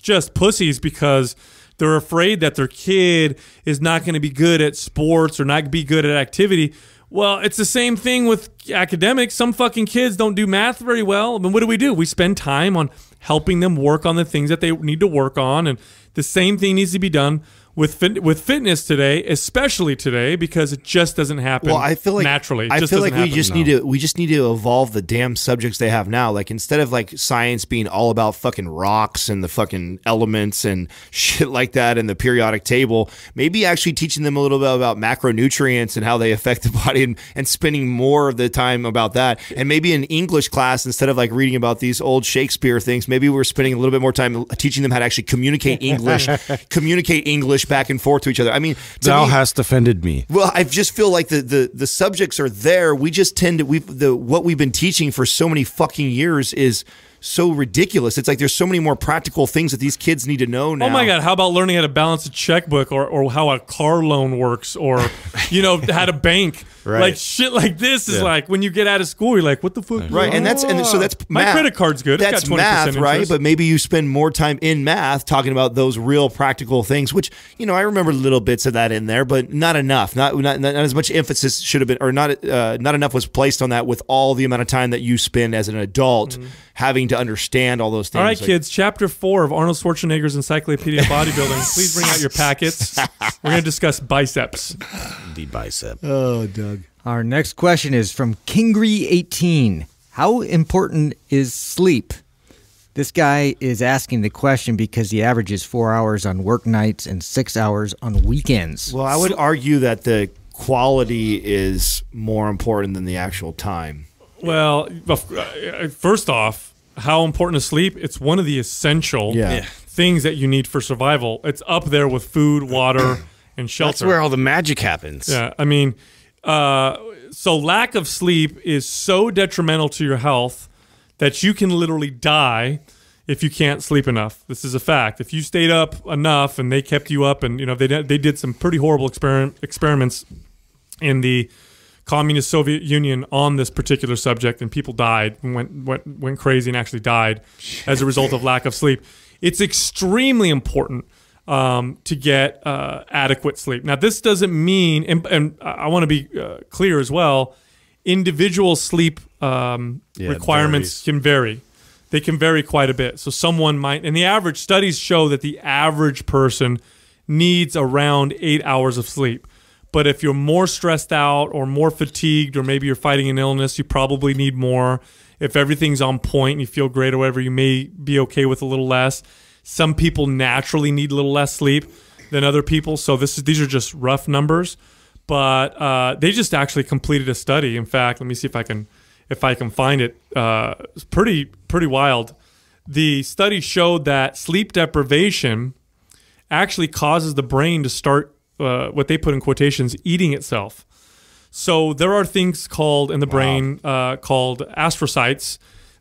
just pussies because they're afraid that their kid is not going to be good at sports or not be good at activity. Well, it's the same thing with academics. Some fucking kids don't do math very well. I mean, what do we do? We spend time on helping them work on the things that they need to work on. And the same thing needs to be done with fin- with fitness today, especially today, because it just doesn't happen. Well, I feel like naturally. I feel like we happen. just no. need to we just need to evolve the damn subjects they have now. Like instead of like science being all about fucking rocks and the fucking elements and shit like that and the periodic table, maybe actually teaching them a little bit about macronutrients and how they affect the body and, and spending more of the time about that. And maybe in English class, instead of like reading about these old Shakespeare things, maybe we're spending a little bit more time teaching them how to actually communicate English, communicate English back and forth to each other. I mean, thou me, hast offended me. Well, I just feel like the, the the subjects are there. We just tend to we the what we've been teaching for so many fucking years is so ridiculous. It's like there's so many more practical things that these kids need to know now. Oh my god, how about learning how to balance a checkbook or, or how a car loan works or you know how to bank? Right. Like shit like this is yeah. like when you get out of school, you're like, what the fuck? Right. And that's and so that's my credit card's good. That's it math, right? But maybe you spend more time in math talking about those real practical things, which you know I remember little bits of that in there, but not enough. Not not, not as much emphasis should have been, or not uh, not enough was placed on that with all the amount of time that you spend as an adult mm -hmm. having to understand all those things. All right, like, kids. Chapter four of Arnold Schwarzenegger's Encyclopedia of Bodybuilding. Please bring out your packets. We're gonna discuss biceps. The bicep. Oh, Doug. Our next question is from Kingry18. How important is sleep? This guy is asking the question because he averages four hours on work nights and six hours on weekends. Well, I would argue that the quality is more important than the actual time. Well, uh, first off, how important is sleep? It's one of the essential yeah. things that you need for survival. It's up there with food, water, and shelter. That's where all the magic happens. Yeah, I mean, uh, so lack of sleep is so detrimental to your health that you can literally die if you can't sleep enough. This is a fact. If you stayed up enough and they kept you up, and you know they they did some pretty horrible experiment, experiments in the communist Soviet Union on this particular subject, and people died and went went went crazy and actually died as a result of lack of sleep. It's extremely important um, to get uh, adequate sleep. Now, this doesn't mean, and, and I want to be uh, clear as well, individual sleep um, yeah, requirements can vary. They can vary quite a bit. So, someone might, and the average studies show that the average person needs around eight hours of sleep. But if you're more stressed out or more fatigued, or maybe you're fighting an illness, you probably need more. If everything's on point and you feel great or whatever, you may be okay with a little less. Some people naturally need a little less sleep than other people. So this is these are just rough numbers, but uh, they just actually completed a study. In fact, let me see if I can if I can find it. Uh, it's pretty pretty wild. The study showed that sleep deprivation actually causes the brain to start uh, what they put in quotations eating itself. So there are things called in the wow. brain uh, called astrocytes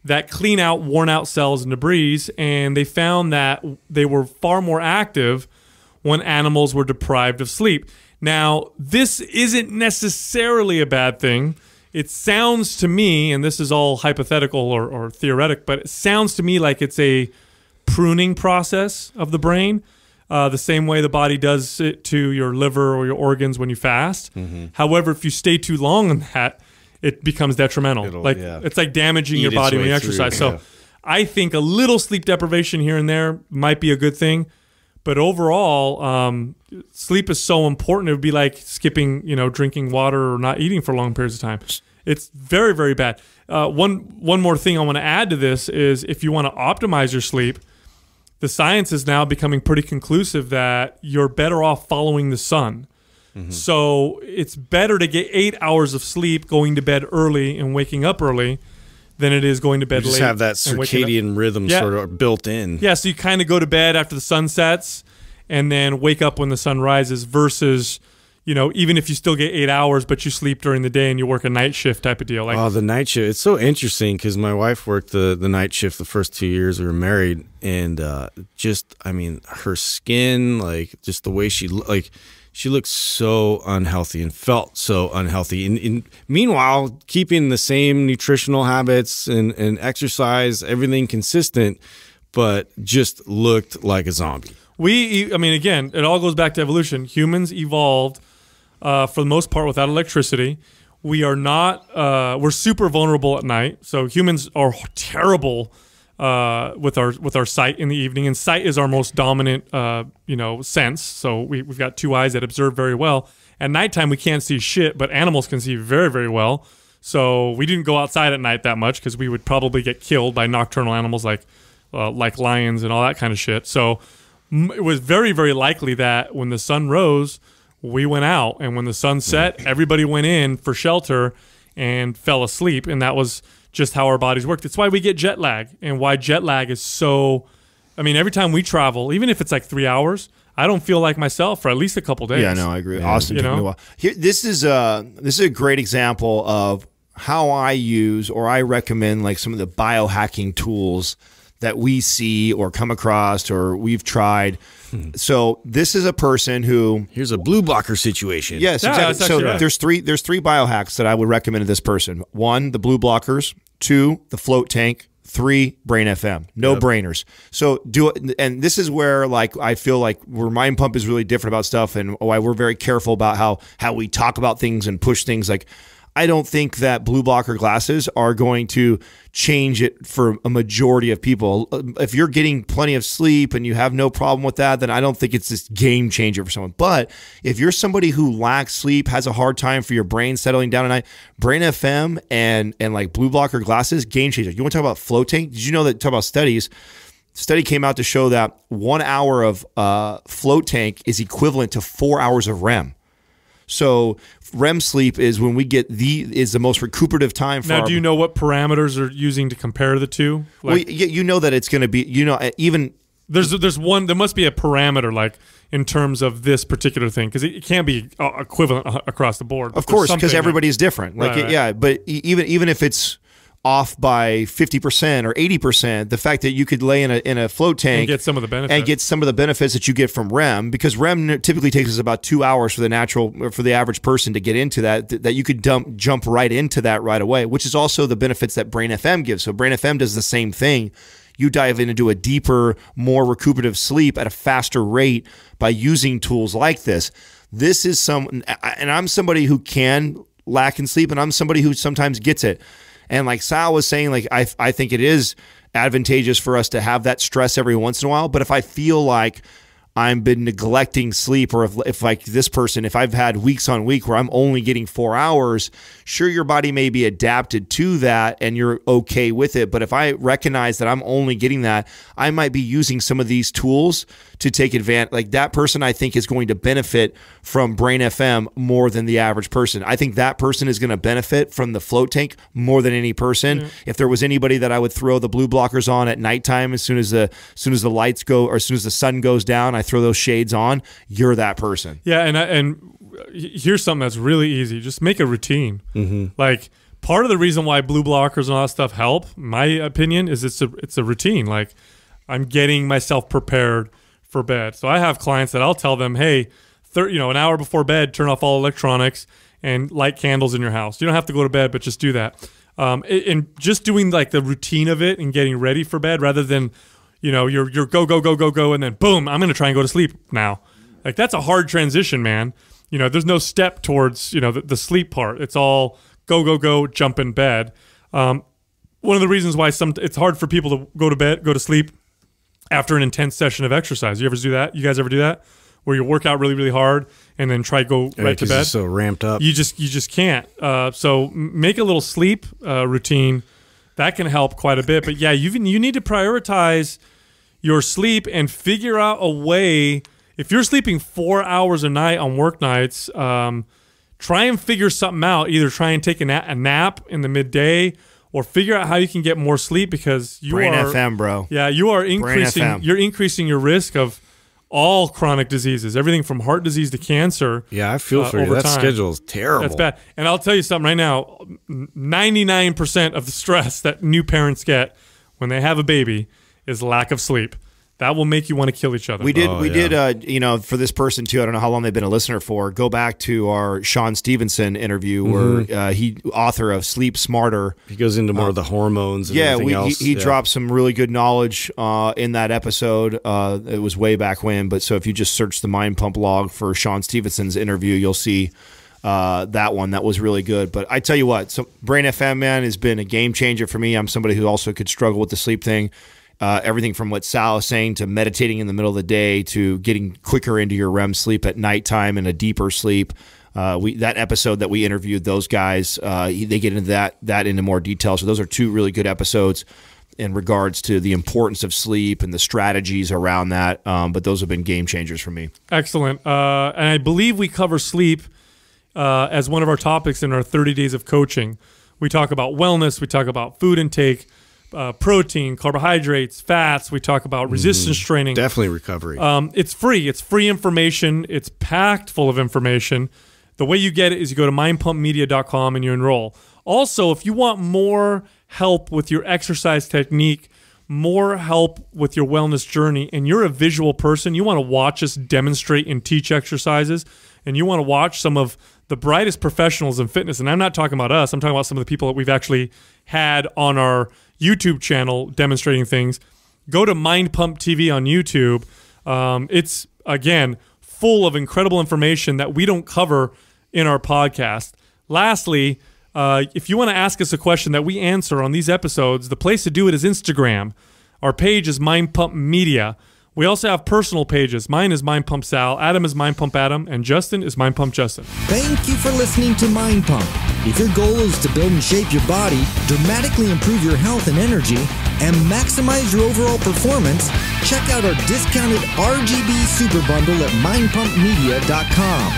that clean out worn out cells and debris, and they found that they were far more active when animals were deprived of sleep. Now, this isn't necessarily a bad thing. It sounds to me, and this is all hypothetical or, or theoretic, but it sounds to me like it's a pruning process of the brain. Uh, the same way the body does it to your liver or your organs when you fast. Mm -hmm. However, if you stay too long in that, it becomes detrimental. It'll, like yeah. it's like damaging Eat your body when you exercise. Through, yeah. So I think a little sleep deprivation here and there might be a good thing. But overall, um, sleep is so important. It would be like skipping, you know, drinking water or not eating for long periods of time. It's very, very bad. Uh, one one more thing I want to add to this is if you want to optimize your sleep, the science is now becoming pretty conclusive that you're better off following the sun hmm So it's better to get eight hours of sleep going to bed early and waking up early than it is going to bed you just late. have that circadian rhythm yeah. sort of built in. Yeah, so you kind of go to bed after the sun sets and then wake up when the sun rises versus you know, even if you still get eight hours, but you sleep during the day and you work a night shift type of deal. Like, oh, the night shift. It's so interesting because my wife worked the, the night shift the first two years we were married. And uh, just, I mean, her skin, like, just the way she, like, she looked so unhealthy and felt so unhealthy. And, and, meanwhile, keeping the same nutritional habits and, and exercise, everything consistent, but just looked like a zombie. We, I mean, again, it all goes back to evolution. Humans evolved uh, for the most part without electricity. We are not, uh, we're super vulnerable at night. So humans are terrible uh, with our with our sight in the evening, and sight is our most dominant uh, you know sense. So we we've got two eyes that observe very well. At nighttime, we can't see shit, but animals can see very very well. So we didn't go outside at night that much because we would probably get killed by nocturnal animals like uh, like lions and all that kind of shit. So m- it was very very likely that when the sun rose, we went out, and when the sun set, mm. everybody went in for shelter and fell asleep, and that was just how our bodies work. That's why we get jet lag and why jet lag is so. I mean, every time we travel, even if it's like three hours, I don't feel like myself for at least a couple days. Yeah, no, I agree. Austin you know? Here, this is a uh, this is a great example of how I use or I recommend like some of the biohacking tools that we see or come across or we've tried. Hmm. So this is a person who here's a blue blocker situation. Yes, yeah, exactly. So right. there's three there's three biohacks that I would recommend to this person. One, the blue blockers. Two, the float tank. Three, Brain FM. No yep. brainers. So do and this is where like I feel like where mind pump is really different about stuff and why we're very careful about how how we talk about things and push things like I don't think that blue blocker glasses are going to change it for a majority of people. Uh, if you're getting plenty of sleep and you have no problem with that, then I don't think it's this game changer for someone. But if you're somebody who lacks sleep, has a hard time for your brain settling down at night, Brain FM and and like blue blocker glasses, game changer. You want to talk about tank? Did you know that talk about studies? study came out to show that one hour of uh, float tank is equivalent to four hours of REM. So REM sleep is when we get the is the most recuperative time for. Now, do you know what parameters are using to compare the two? Like, well, you, you know that it's going to be you know uh, even there's there's one there must be a parameter like in terms of this particular thing because it, can't be uh, equivalent uh, across the board. Of course, because everybody's different. Like right, right. yeah, but even even if it's off by 50% or 80%, the fact that you could lay in a, in a float tank and get some of the benefits and get some of the benefits that you get from REM because REM typically takes us about two hours for the natural, for the average person to get into that, that you could dump, jump right into that right away, which is also the benefits that Brain FM gives. So Brain FM does the same thing you dive into a deeper, more recuperative sleep at a faster rate by using tools like this. This is some, and I'm somebody who can lack in sleep, and I'm somebody who sometimes gets it. And like Sal was saying, like I I think it is advantageous for us to have that stress every once in a while. But if I feel like I've been neglecting sleep, or if, if, like this person, if I've had weeks on week where I'm only getting four hours, sure, your body may be adapted to that and you're okay with it. But if I recognize that I'm only getting that, I might be using some of these tools to take advantage. Like that person, I think is going to benefit from Brain FM more than the average person. I think that person is going to benefit from the float tank more than any person. Mm. If there was anybody that I would throw the blue blockers on at nighttime as soon as the as soon as the lights go or as soon as the sun goes down, I throw those shades on, you're that person. Yeah, and I, and here's something that's really easy. Just make a routine. Mm -hmm. Like part of the reason why blue blockers and all that stuff help, my opinion, is it's a it's a routine. Like I'm getting myself prepared for bed. So I have clients that I'll tell them, hey, you know, an hour before bed, turn off all electronics and light candles in your house. You don't have to go to bed, but just do that. Um, and just doing like the routine of it and getting ready for bed rather than you know, you're you're go go go go go, and then boom, I'm gonna try and go to sleep now. Like that's a hard transition, man. You know, there's no step towards you know the, the sleep part. It's all go go go, jump in bed. Um, one of the reasons why some it's hard for people to go to bed, go to sleep after an intense session of exercise. You ever do that? You guys ever do that? Where you work out really really hard and then try to go yeah, right to bed. so ramped up. You just you just can't. Uh, so make a little sleep uh, routine that can help quite a bit. But yeah, you you need to prioritize your sleep and figure out a way. If you're sleeping four hours a night on work nights, um, try and figure something out. Either try and take a, na- a, nap in the midday, or figure out how you can get more sleep because you Brain are FM, bro. Yeah, you are increasing. You're increasing your risk of all chronic diseases, everything from heart disease to cancer. Yeah, I feel uh, for you. That time. schedule's terrible. That's bad. And I'll tell you something right now: ninety nine percent of the stress that new parents get when they have a baby is lack of sleep. That will make you want to kill each other. We did. Oh, we yeah. did. Uh, you know, for this person too. I don't know how long they've been a listener for. Go back to our Sean Stevenson interview mm-hmm. where mm-hmm. uh, he author of Sleep Smarter. He goes into more uh, of the hormones. yeah, we, he, he yeah. dropped some really good knowledge uh, in that episode. Uh, it was way back when, but so if you just search the Mind Pump log for Sean Stevenson's interview, you'll see. Uh, that one. That was really good. But I tell you what, so Brain FM man has been a game changer for me. I'm somebody who also could struggle with the sleep thing uh, everything from what Sal is saying to meditating in the middle of the day to getting quicker into your REM sleep at nighttime and a deeper sleep. Uh, we that episode that we interviewed those guys, uh, they get into that that into more detail. So those are two really good episodes in regards to the importance of sleep and the strategies around that. Um, but those have been game changers for me. Excellent, uh, and I believe we cover sleep uh, as one of our topics in our 30 days of coaching. We talk about wellness, we talk about food intake, uh, protein, carbohydrates, fats. We talk about resistance mm, training. Definitely recovery. Um, it's free. It's free information. It's packed full of information. The way you get it is you go to mindpumpmedia.com and you enroll. Also, if you want more help with your exercise technique, more help with your wellness journey, and you're a visual person, you want to watch us demonstrate and teach exercises, and you want to watch some of the brightest professionals in fitness. And I'm not talking about us, I'm talking about some of the people that we've actually had on our YouTube channel demonstrating things. Go to Mind Pump TV on YouTube. Um, it's again full of incredible information that we don't cover in our podcast. Lastly, uh, if you want to ask us a question that we answer on these episodes, the place to do it is Instagram. Our page is Mind Pump Media. We also have personal pages. Mine is Mind Pump Sal, Adam is Mind Pump Adam, and Justin is Mind Pump Justin. Thank you for listening to Mind Pump. If your goal is to build and shape your body, dramatically improve your health and energy, and maximize your overall performance, check out our discounted RGB Super Bundle at mindpumpmedia.com.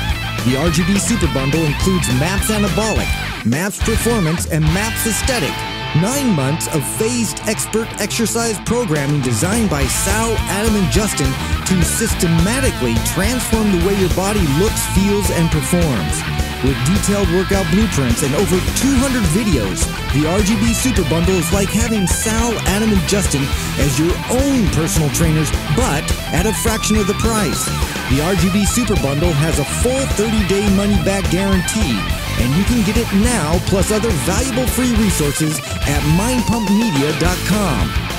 The RGB Super Bundle includes MAPS Anabolic, MAPS Performance, and MAPS Aesthetic Nine months of phased expert exercise programming designed by Sal, Adam, and Justin to systematically transform the way your body looks, feels, and performs. With detailed workout blueprints and over 200 videos, the RGB Super Bundle is like having Sal, Adam, and Justin as your own personal trainers, but at a fraction of the price. The RGB Super Bundle has a full 30-day money-back guarantee, and you can get it now plus other valuable free resources at mindpumpmedia.com.